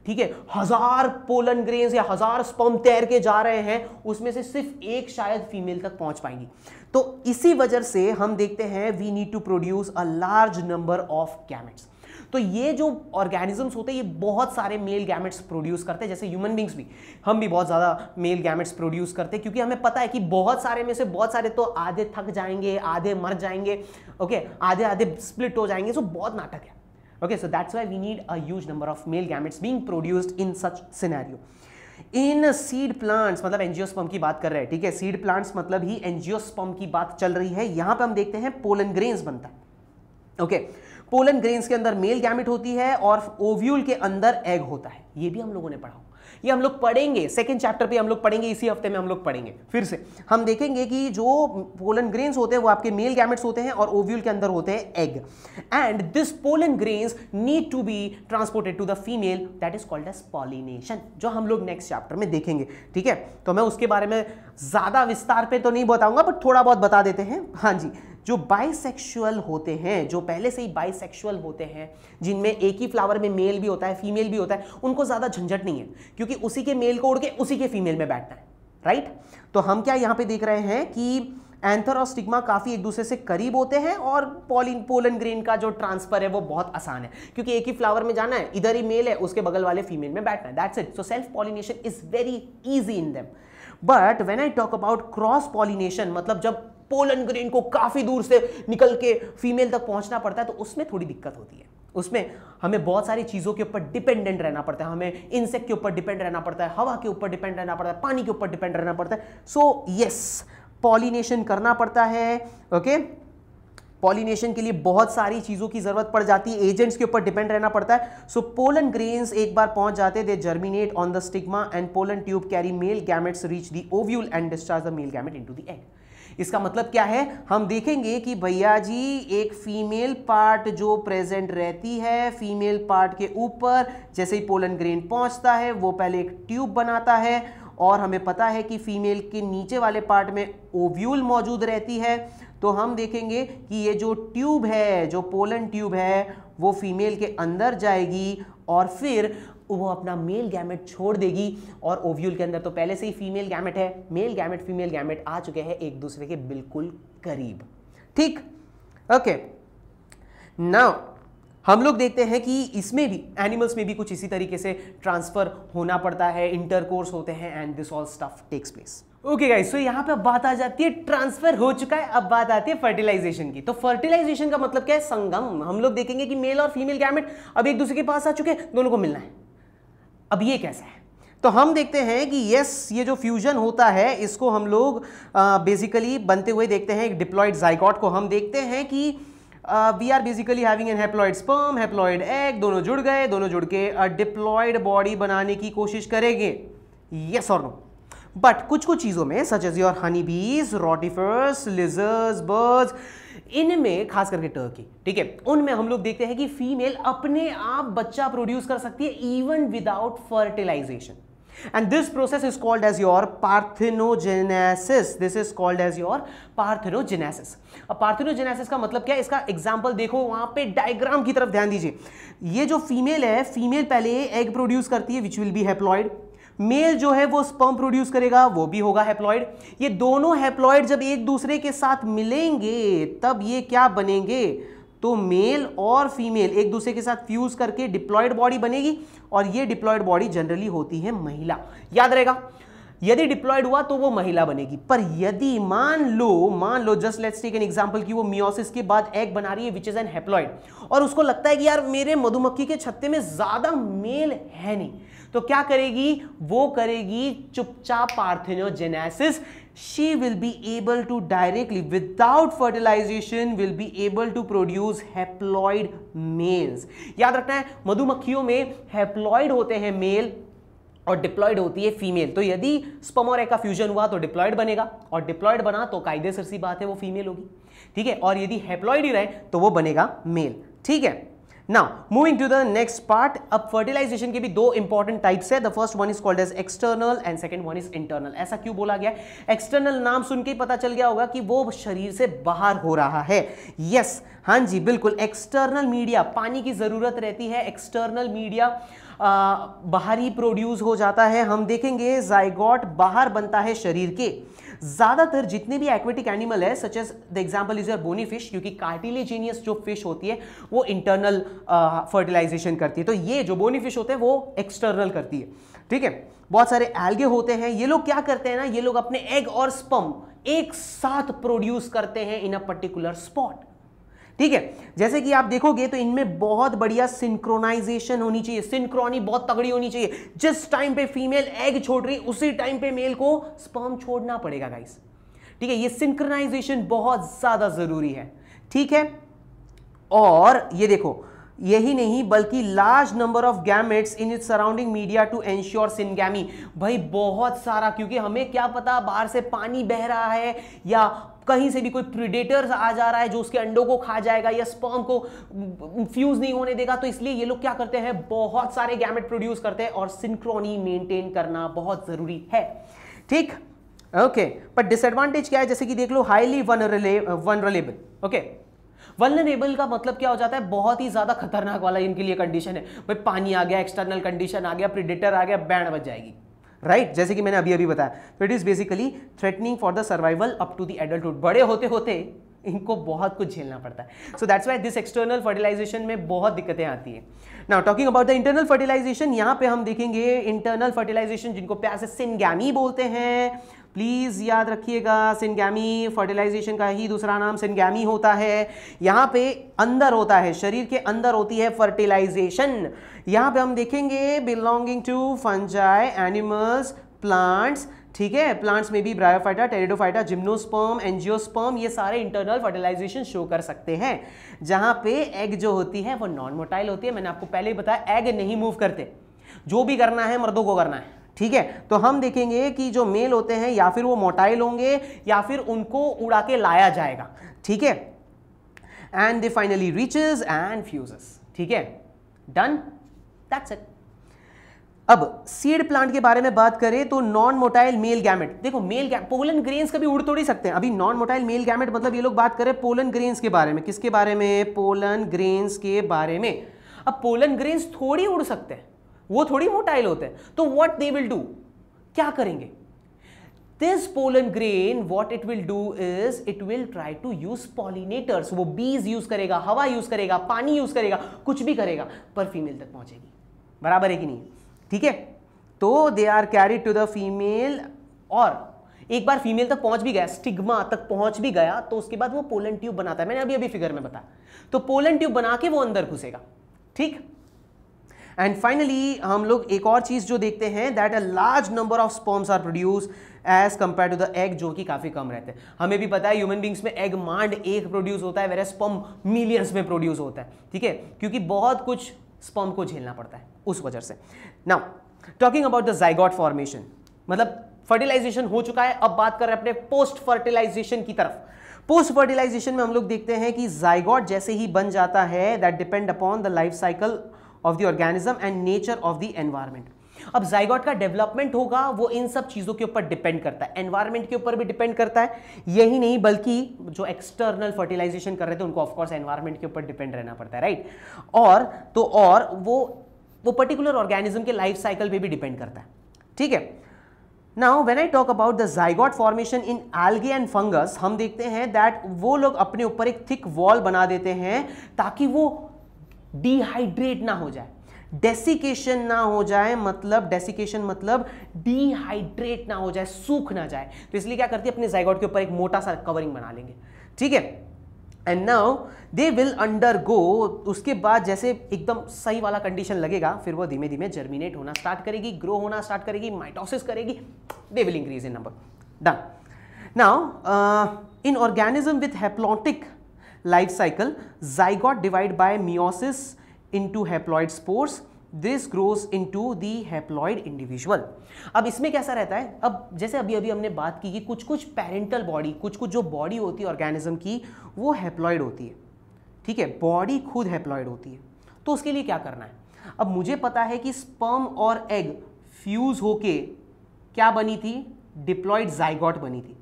ठीक है हजार पोलन ग्रेन्स या हजार स्पम तैर के जा रहे हैं उसमें से सिर्फ एक शायद फीमेल तक पहुंच पाएंगी तो इसी वजह से हम देखते हैं we need to produce a large number of gametes तो ये जो ऑर्गेनिजम्स होते हैं ये बहुत सारे मेल गैमेट्स प्रोड्यूस करते हैं जैसे ह्यूमन बींग्स भी हम भी बहुत ज़्यादा मेल गैमेट्स प्रोड्यूस करते हैं क्योंकि हमें पता है कि बहुत सारे में से बहुत सारे तो आधे थक जाएंगे आधे मर जाएंगे ओके आधे आधे स्प्लिट हो जाएंगे सो बहुत नाटक है Okay, so that's why we need a huge number of male gametes being produced in such scenario. In seed plants मतलब एंजियोस्पर्म की बात कर रहे हैं ठीक है सीड प्लांट्स मतलब ही एंजियोस्पर्म की बात चल रही है यहां पे हम देखते हैं पोलन ग्रेन्स बनता है ओके पोलन ग्रेन्स के अंदर मेल गैमिट होती है और ओव्यूल के अंदर एग होता है ये भी हम लोगों ने पढ़ा ये हम लोग पढ़ेंगे सेकेंड चैप्टर पे हम लोग पढ़ेंगे इसी हफ्ते में हम लोग पढ़ेंगे फिर से हम देखेंगे कि जो पोलन ग्रेन्स होते हैं वो आपके मेल गैमेट्स होते हैं और ओव्यूल के अंदर होते हैं egg and this pollen grains need to be transported to the female that is called as pollination जो हम लोग नेक्स्ट चैप्टर में देखेंगे ठीक है तो मैं उसके बारे में ज़्यादा विस्तार पर तो नहीं बताऊंगा बट थोड़ा बहुत बता देते हैं हाँ जी जो बाइसेक्सुअल होते हैं जो पहले से ही बाइसेक्सुअल होते हैं जिनमें एक ही फ्लावर में मेल भी होता है फीमेल भी होता है उनको ज़्यादा झंझट नहीं है क्योंकि उसी के मेल को उड़ के उसी के फीमेल में बैठना है राइट तो हम क्या यहाँ पे देख रहे हैं कि एंथर और स्टिग्मा काफ़ी एक दूसरे से करीब होते हैं और पोलिन पोलन ग्रीन का जो ट्रांसफर है वो बहुत आसान है क्योंकि एक ही फ्लावर में जाना है इधर ही मेल है उसके बगल वाले फीमेल में बैठना है that's it so self pollination is very easy in them but when I talk about cross pollination मतलब जब पोलन ग्रेन को काफ़ी दूर से निकल के फीमेल तक पहुंचना पड़ता है तो उसमें थोड़ी दिक्कत होती है उसमें हमें बहुत सारी चीज़ों के ऊपर डिपेंडेंट रहना पड़ता है हमें इंसेक्ट के ऊपर डिपेंड रहना पड़ता है हवा के ऊपर डिपेंड रहना पड़ता है पानी के ऊपर डिपेंड रहना पड़ता है सो यस पॉलिनेशन करना पड़ता है ओके पॉलिनेशन के लिए बहुत सारी चीज़ों की ज़रूरत पड़ जाती है एजेंट्स के ऊपर डिपेंड रहना पड़ता है सो पोलन ग्रेन्स एक बार पहुंच जाते they germinate on the stigma and pollen tube carry male gametes reach the ovule and discharge the male gamete into the egg इसका मतलब क्या है हम देखेंगे कि भैया जी एक फीमेल पार्ट जो प्रेजेंट रहती है फीमेल पार्ट के ऊपर जैसे ही पोलन ग्रेन पहुंचता है वो पहले एक ट्यूब बनाता है और हमें पता है कि फीमेल के नीचे वाले पार्ट में ओव्यूल मौजूद रहती है तो हम देखेंगे कि ये जो ट्यूब है जो पोलन ट्यूब है वो फीमेल के अंदर जाएगी और फिर वो अपना मेल गैमेट छोड़ देगी और ओव्यूल के अंदर तो पहले से ही फीमेल गैमेट है मेल गैमेट फीमेल गैमेट आ चुके हैं एक दूसरे के बिल्कुल करीब ठीक ओके नाउ हम लोग देखते हैं कि इसमें भी एनिमल्स में भी कुछ इसी तरीके से ट्रांसफर होना पड़ता है इंटरकोर्स होते हैं and this all stuff takes place okay guys so यहां पे अब बात आ जाती है ट्रांसफर हो चुका है अब बात आती है फर्टिलाइजेशन की तो फर्टिलाइजेशन का मतलब क्या है संगम हम लोग देखेंगे कि मेल और फीमेल गैमेट अब एक दूसरे के पास आ चुके हैं दोनों को मिलना है अब ये कैसे है तो हम देखते हैं कि यस ये जो फ्यूजन होता है इसको हम लोग बेसिकली बनते हुए देखते हैं एक डिप्लॉयड जाइकॉट को हम देखते हैं कि we are basically having an haploid sperm haploid egg दोनों जुड़ गए दोनों जुड़ के डिप्लॉयड बॉडी बनाने की कोशिश करेंगे यस और नो बट कुछ कुछ चीज़ों में सच एज योर हनी बीज रॉटिफर्स लिजर्स बर्ड्स इनमें खास करके टर्की ठीक है उनमें हम लोग देखते हैं कि फीमेल अपने आप बच्चा प्रोड्यूस कर सकती है even without fertilization and this process is called as your parthenogenesis this is called as your parthenogenesis अब पार्थिनोजेनेसिस का मतलब क्या है इसका एग्जाम्पल देखो वहां पे डायग्राम की तरफ ध्यान दीजिए ये जो फीमेल है फीमेल पहले एग प्रोड्यूस करती है which will be haploid male जो है वो स्पर्म प्रोड्यूस करेगा वो भी होगा हैप्लॉइड ये दोनों हैप्लॉइड जब एक दूसरे के साथ मिलेंगे तब ये क्या बनेंगे तो मेल और फीमेल एक दूसरे के साथ फ्यूज करके डिप्लॉयड बॉडी बनेगी और ये डिप्लॉयड बॉडी जनरली होती है महिला याद रहेगा यदि डिप्लॉयड हुआ तो वो महिला बनेगी पर यदि मान लो मान लो just let's take an example कि वो मियोसिस के बाद एग बना रही है विच इज एन हैप्लॉइड और उसको लगता है कि यार मेरे मधुमक्खी के छत्ते में ज्यादा मेल है नहीं तो क्या करेगी वो करेगी चुपचाप parthenogenesis she will be able to directly without fertilization will be able to produce haploid males याद रखना है मधुमक्खियों में haploid होते हैं मेल और डिप्लॉयड होती है फीमेल तो यदि स्पम और का फ्यूजन हुआ तो डिप्लॉयड बनेगा और डिप्लॉयड बना तो कायदे सर सी बात है वो फीमेल होगी ठीक है और यदि हैप्लॉयड ही रहे तो वो बनेगा मेल ठीक है now moving to the next part अब फर्टिलाइजेशन के भी दो इंपॉर्टेंट टाइप्स है the first one is called as external and second one is internal ऐसा क्यों बोला गया एक्सटर्नल नाम सुन के पता चल गया होगा कि वो शरीर से बाहर हो रहा है यस yes, हां जी बिल्कुल एक्सटर्नल मीडिया पानी की जरूरत रहती है एक्सटर्नल मीडिया बाहर ही प्रोड्यूस हो जाता है हम देखेंगे जाइगॉट बाहर बनता है शरीर के ज़्यादातर जितने भी एक्वेटिक एनिमल है such as the example is your bony fish क्योंकि कार्टिलेजीनियस जो फिश होती है वो इंटरनल फर्टिलाइजेशन करती है तो ये जो बोनी फिश होते हैं वो एक्सटर्नल करती है ठीक है बहुत सारे एल्गे होते हैं ये लोग क्या करते हैं ना ये लोग अपने एग और स्पम एक साथ प्रोड्यूस करते हैं इन अ पर्टिकुलर स्पॉट ठीक है जैसे कि आप देखोगे तो इनमें बहुत बढ़िया सिंक्रोनाइजेशन होनी चाहिए सिंक्रोनी बहुत तगड़ी होनी चाहिए जिस टाइम पे फीमेल एग छोड़ रही उसी टाइम पे मेल को स्पर्म छोड़ना पड़ेगा गाइस ठीक है ये सिंक्रोनाइजेशन बहुत ज़्यादा ज़रूरी है ठीक है और ये देखो यही नहीं बल्कि large number of gametes in it surrounding media to ensure syngamy भाई बहुत सारा क्योंकि हमें क्या पता बाहर से पानी बह रहा है या कहीं से भी कोई प्रिडेटर आ जा रहा है जो उसके अंडों को खा जाएगा या स्पर्म को फ्यूज नहीं होने देगा तो इसलिए ये लोग क्या करते हैं बहुत सारे गैमेट प्रोड्यूस करते हैं और सिंक्रोनी मेंटेन करना बहुत ज़रूरी है ठीक ओके बट पर डिसएडवांटेज क्या है जैसे कि देख लो highly vul vulnerable okay vulnerable का मतलब क्या हो जाता है बहुत ही ज़्यादा खतरनाक वाला इनके लिए कंडीशन है भाई पानी आ गया एक्सटर्नल कंडीशन आ गया प्रिडेटर आ गया बैंड बच जाएगी राइट right? जैसे कि मैंने अभी अभी बताया तो it is basically threatening for the survival up to the adulthood बड़े होते होते इनको बहुत कुछ झेलना पड़ता है so that's why this external fertilization में बहुत दिक्कतें आती है now talking about the internal fertilization यहां पे हम देखेंगे इंटरनल फर्टिलाइजेशन जिनको प्यार से सिनगैमी बोलते हैं प्लीज़ याद रखिएगा सिनगैमी फर्टिलाइजेशन का ही दूसरा नाम सिनगैमी होता है यहाँ पे अंदर होता है शरीर के अंदर होती है फर्टिलाइजेशन यहाँ पे हम देखेंगे belonging to fungi animals plants ठीक है प्लांट्स में भी ब्रायोफाइटा टेरिडोफाइटा जिम्नोस्पर्म एंजियोस्पर्म ये सारे इंटरनल फर्टिलाइजेशन शो कर सकते हैं जहाँ पे एग जो होती है वो नॉन मोटाइल होती है मैंने आपको पहले ही बताया एग नहीं मूव करते जो भी करना है मर्दों को करना है ठीक है तो हम देखेंगे कि जो मेल होते हैं या फिर वो मोटाइल होंगे या फिर उनको उड़ा के लाया जाएगा ठीक है and they finally reaches and fuses ठीक है डन दैट्स इट अब सीड प्लांट के बारे में बात करें तो नॉन मोटाइल मेल गैमेट देखो मेल गैम पोलन ग्रेन्स कभी उड़ तोड़ी सकते हैं अभी नॉन मोटाइल मेल गैमेट मतलब ये लोग बात करें पोलन ग्रेन्स के बारे में किसके बारे में पोलन ग्रेन्स के बारे में अब पोलन ग्रेन्स थोड़ी उड़ सकते हैं वो थोड़ी मोटाइल होते हैं तो वॉट दे विल डू क्या करेंगे this pollen grain what it will do is it will try to use pollinators वो बीज यूज करेगा हवा यूज करेगा पानी यूज करेगा कुछ भी करेगा पर फीमेल तक पहुंचेगी बराबर है कि नहीं ठीक है तो they are carry to the female और एक बार फीमेल तक पहुंच भी गया स्टिग्मा तक पहुंच भी गया तो उसके बाद वो पोलन ट्यूब बनाता है मैंने अभी अभी फिगर में बताया तो पोलन ट्यूब बना के वो अंदर घुसेगा ठीक है एंड फाइनली हम लोग एक और चीज़ जो देखते हैं that a large number of sperms are produce as compare to the egg जो कि काफ़ी कम रहते हैं हमें भी पता है ह्यूमन बींग्स में एग मांड एक प्रोड्यूस होता है वेर स्पम मिलियंस में प्रोड्यूस होता है ठीक है क्योंकि बहुत कुछ स्पम को झेलना पड़ता है उस वजह से now talking about the zygote formation मतलब फर्टिलाइजेशन हो चुका है अब बात कर रहे हैं अपने पोस्ट फर्टिलाइजेशन की तरफ पोस्ट फर्टिलाइजेशन में हम लोग देखते हैं कि जाइगॉट जैसे ही बन जाता है that depend upon the life cycle of the organism and nature of the environment अब जाइगॉट का डेवलपमेंट होगा वो इन सब चीज़ों के ऊपर डिपेंड करता है एनवायरमेंट के ऊपर भी डिपेंड करता है यही नहीं बल्कि जो एक्सटर्नल फर्टिलाइजेशन कर रहे थे उनको ऑफकोर्स एनवायरमेंट के ऊपर डिपेंड रहना पड़ता है राइट और तो और वो वो पर्टिकुलर ऑर्गेनिज्म के लाइफ साइकिल पर भी डिपेंड करता है ठीक है now when I talk about the zygote formation in algae and fungus हम देखते हैं दैट वो लोग अपने ऊपर एक थिक वॉल बना देते हैं ताकि वो डिहाइड्रेट ना हो जाए डेसिकेशन ना हो जाए मतलब डेसिकेशन मतलब डिहाइड्रेट ना हो जाए सूख ना जाए तो इसलिए क्या करती है अपने जाइगॉट के ऊपर एक मोटा सा कवरिंग बना लेंगे ठीक है and now they will undergo उसके बाद जैसे एकदम सही वाला कंडीशन लगेगा फिर वो धीमे धीमे जर्मिनेट होना स्टार्ट करेगी ग्रो होना स्टार्ट करेगी माइटोसिस करेगी they will increase in number done now in organism with हैप्लोटिक life cycle zygote divide by meiosis into haploid spores this grows in to haploid individual individual अब इसमें कैसा रहता है अब जैसे अभी अभी हमने बात की कि कुछ कुछ पेरेंटल बॉडी कुछ कुछ जो बॉडी होती है ऑर्गेनिज्म की वो हैप्लॉयड होती है ठीक है बॉडी खुद हैप्लॉयड होती है तो उसके लिए क्या करना है अब मुझे पता है कि स्पर्म और एग फ्यूज होके क्या बनी थी डिप्लॉयड जाइगॉट बनी थी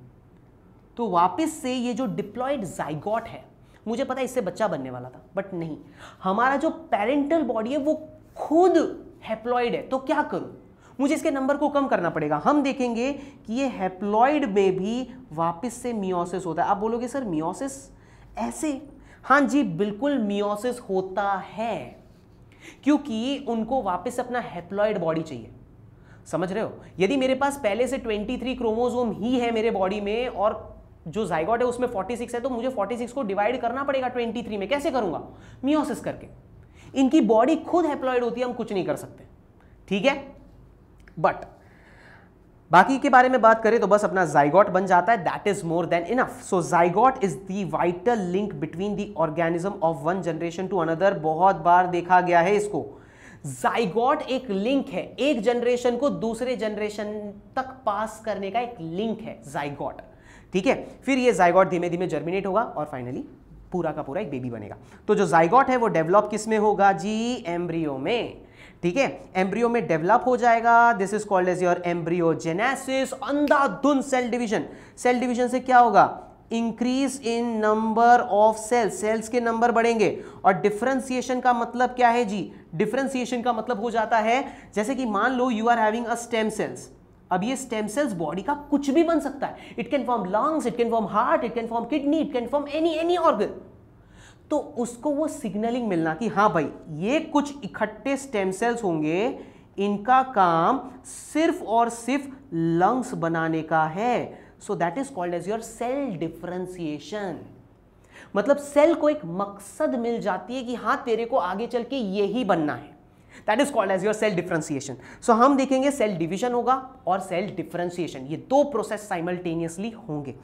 तो वापस से ये जो डिप्लॉयड जाइगॉट है मुझे पता इससे बच्चा बनने वाला था बट नहीं हमारा जो पेरेंटल बॉडी है वो खुद हैप्लॉइड है तो क्या करूं मुझे इसके नंबर को कम करना पड़ेगा हम देखेंगे कि ये हैप्लॉइड में भी वापस से मियोसिस होता है आप बोलोगे सर मियोसिस ऐसे हाँ जी बिल्कुल मियोसिस होता है क्योंकि उनको वापस अपना हैप्लॉइड बॉडी चाहिए समझ रहे हो यदि मेरे पास पहले से 23 क्रोमोसोम ही है मेरे बॉडी में और जो जाइगॉट है उसमें 46 है तो मुझे 46 को डिवाइड करना पड़ेगा 23 में कैसे करूंगा मियोसिस करके इनकी बॉडी खुद हेप्लॉइड होती है हम कुछ नहीं कर सकते ठीक है बट बाकी के बारे में बात करें तो बस अपना जाइगॉट बन जाता है that is more than enough so zygote is the vital link between the organism of one generation to another बहुत बार देखा गया है इसको जाइगॉट एक लिंक है एक जनरेशन को दूसरे जनरेशन तक पास करने का एक लिंक है जाइगॉट ठीक है फिर ये जायगॉट धीमे धीमे जर्मिनेट होगा और फाइनली पूरा का पूरा एक बेबी बनेगा तो जो जायगॉट है वो डेवलप किस में होगा जी एम्ब्रियो में ठीक है एम्ब्रियो में डेवलप हो जाएगा this is called as your embryogenesis अंधाधुन सेल डिवीजन सेल डिवीजन से क्या होगा increase in number of cells cells के नंबर बढ़ेंगे और डिफ्रेंसिएशन का मतलब क्या है जी डिफ्रेंसिएशन का मतलब हो जाता है जैसे कि मान लो you are having a stem cells अब ये स्टेम सेल्स बॉडी का कुछ भी बन सकता है it can form lungs it can form heart it can form kidney it can form any any organ तो उसको वो सिग्नलिंग मिलना कि हाँ भाई ये कुछ इकट्ठे स्टेम सेल्स होंगे इनका काम सिर्फ और सिर्फ लंग्स बनाने का है so that is called as your cell differentiation मतलब सेल को एक मकसद मिल जाती है कि हाँ तेरे को आगे चल के यही बनना है that is called as your cell differentiation so हम देखेंगे सेल डिविजन होगा और सेल डिफ्रेंसिएशन ये दो प्रोसेस साइमल्टेनियसली होंगे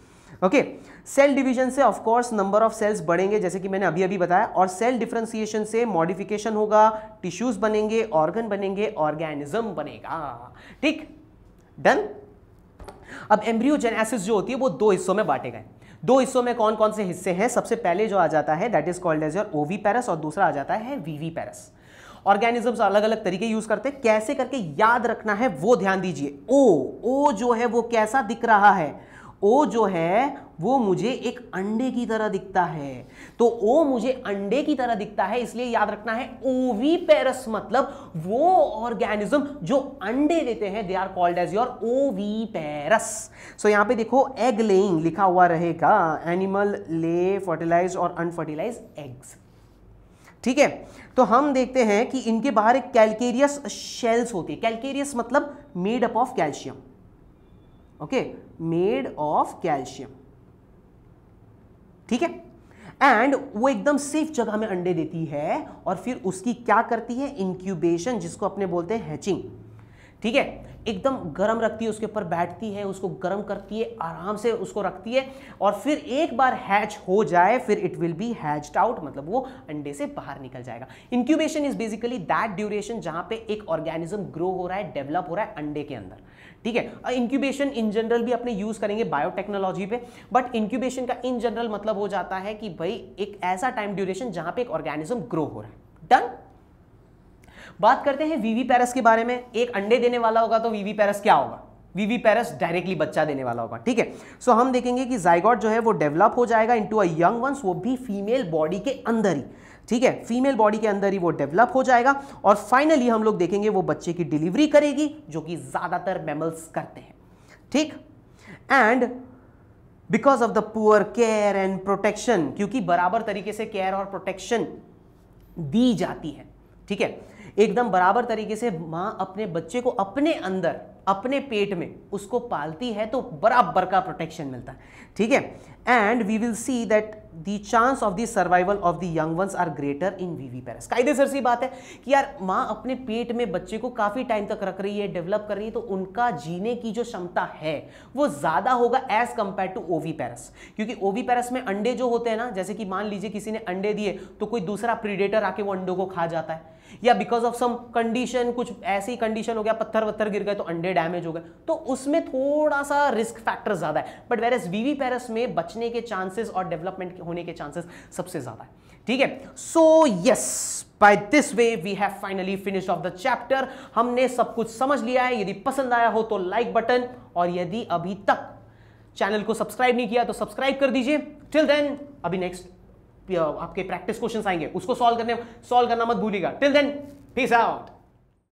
ओके सेल डिवीजन से of course number of cells बढ़ेंगे जैसे कि मैंने अभी अभी बताया और सेल डिफ्रेंसिएशन से मॉडिफिकेशन होगा टिश्यूज बनेंगे ऑर्गन बनेंगे ऑर्गेनिज्म बनेगा ठीक डन अब एम्ब्रियोजेनेसिस जो होती है वो दो हिस्सों में बांटे गए दो हिस्सों में कौन कौन से हिस्से हैं सबसे पहले जो आ जाता है that is called as your oviparous और दूसरा आ जाता है वीवी पैरस ऑर्गेनिजम्स अलग अलग तरीके यूज करते हैं कैसे करके याद रखना है वो ध्यान दीजिए ओ ओ जो है वो कैसा दिख रहा है ओ जो है वो मुझे एक अंडे की तरह दिखता है तो ओ मुझे अंडे की तरह दिखता है इसलिए याद रखना है ओवी पेरस मतलब वो ऑर्गेनिज्म जो अंडे देते हैं they are called as your oviparous सो यहां पे देखो एग लेइंग लिखा हुआ रहेगा एनिमल ले फर्टिलाइज और अनफर्टिलाइज एग्स ठीक है तो हम देखते हैं कि इनके बाहर एक कैलकेरियस शेल्स होती है कैलकेरियस मतलब made up of calcium okay made of calcium ठीक है एंड वो एकदम सेफ जगह में अंडे देती है और फिर उसकी क्या करती है इंक्यूबेशन जिसको अपने बोलते हैं हैचिंग ठीक है एकदम गर्म रखती है उसके ऊपर बैठती है उसको गर्म करती है आराम से उसको रखती है और फिर एक बार हैच हो जाए फिर it will be hatched out मतलब वो अंडे से बाहर निकल जाएगा incubation is basically that duration जहां पे एक ऑर्गेनिज्म ग्रो हो रहा है डेवलप हो रहा है अंडे के अंदर ठीक है इंक्यूबेशन इन जनरल भी अपने यूज़ करेंगे बायोटेक्नोलॉजी पे बट इंक्यूबेशन का इन जनरल मतलब हो जाता है कि भाई एक ऐसा टाइम ड्यूरेशन जहां पे एक ऑर्गेनिज्म ग्रो हो रहा है डन बात करते हैं वीवी पैरस के बारे में एक अंडे देने वाला होगा तो वीवी पैरस क्या होगा वीवी पैरस डायरेक्टली बच्चा देने वाला होगा ठीक है सो हम देखेंगे कि जाइगॉट जो है वो डेवलप हो जाएगा इनटू अ यंग वंस वो भी फीमेल बॉडी के अंदर ही ठीक है फीमेल बॉडी के अंदर ही वो डेवलप हो जाएगा और फाइनली हम लोग देखेंगे वो बच्चे की डिलीवरी करेगी जो कि ज़्यादातर मेमल्स करते हैं ठीक and because of the poor care and protection क्योंकि बराबर तरीके से केयर और प्रोटेक्शन दी जाती है ठीक है एकदम बराबर तरीके से माँ अपने बच्चे को अपने अंदर अपने पेट में उसको पालती है तो बराबर का प्रोटेक्शन मिलता है ठीक है and we will see that the chance of the survival of the young ones are greater in viviparous कायदे सर सी बात है कि यार माँ अपने पेट में बच्चे को काफ़ी टाइम तक रख रही है डेवलप कर रही है तो उनका जीने की जो क्षमता है वो ज़्यादा होगा एज कंपेयर टू ओवी पैरस क्योंकि ओवी पैरस में अंडे जो होते हैं ना जैसे कि मान लीजिए किसी ने अंडे दिए तो कोई दूसरा प्रीडेटर आके वो अंडों को खा जाता है या बिकॉज ऑफ सम कंडीशन कुछ ऐसी कंडीशन हो गया पत्थर वत्थर गिर गए तो अंडे डैमेज हो गए तो उसमें थोड़ा सा रिस्क फैक्टर ज़्यादा है but whereas viviparous में बच्चे बचने के चांसेस और डेवलपमेंट होने के चांसेस सबसे ज़्यादा है ठीक है so yes by this way we have finally finish off the chapter हमने सब कुछ समझ लिया है यदि पसंद आया हो तो लाइक बटन और यदि अभी तक चैनल को सब्सक्राइब नहीं किया तो सब्सक्राइब कर दीजिए टिल देन अभी नेक्स्ट आपके प्रैक्टिस क्वेश्चन आएंगे उसको सॉल्व करने सॉल्व करना मत भूलिएगा टिल देन पीस आउट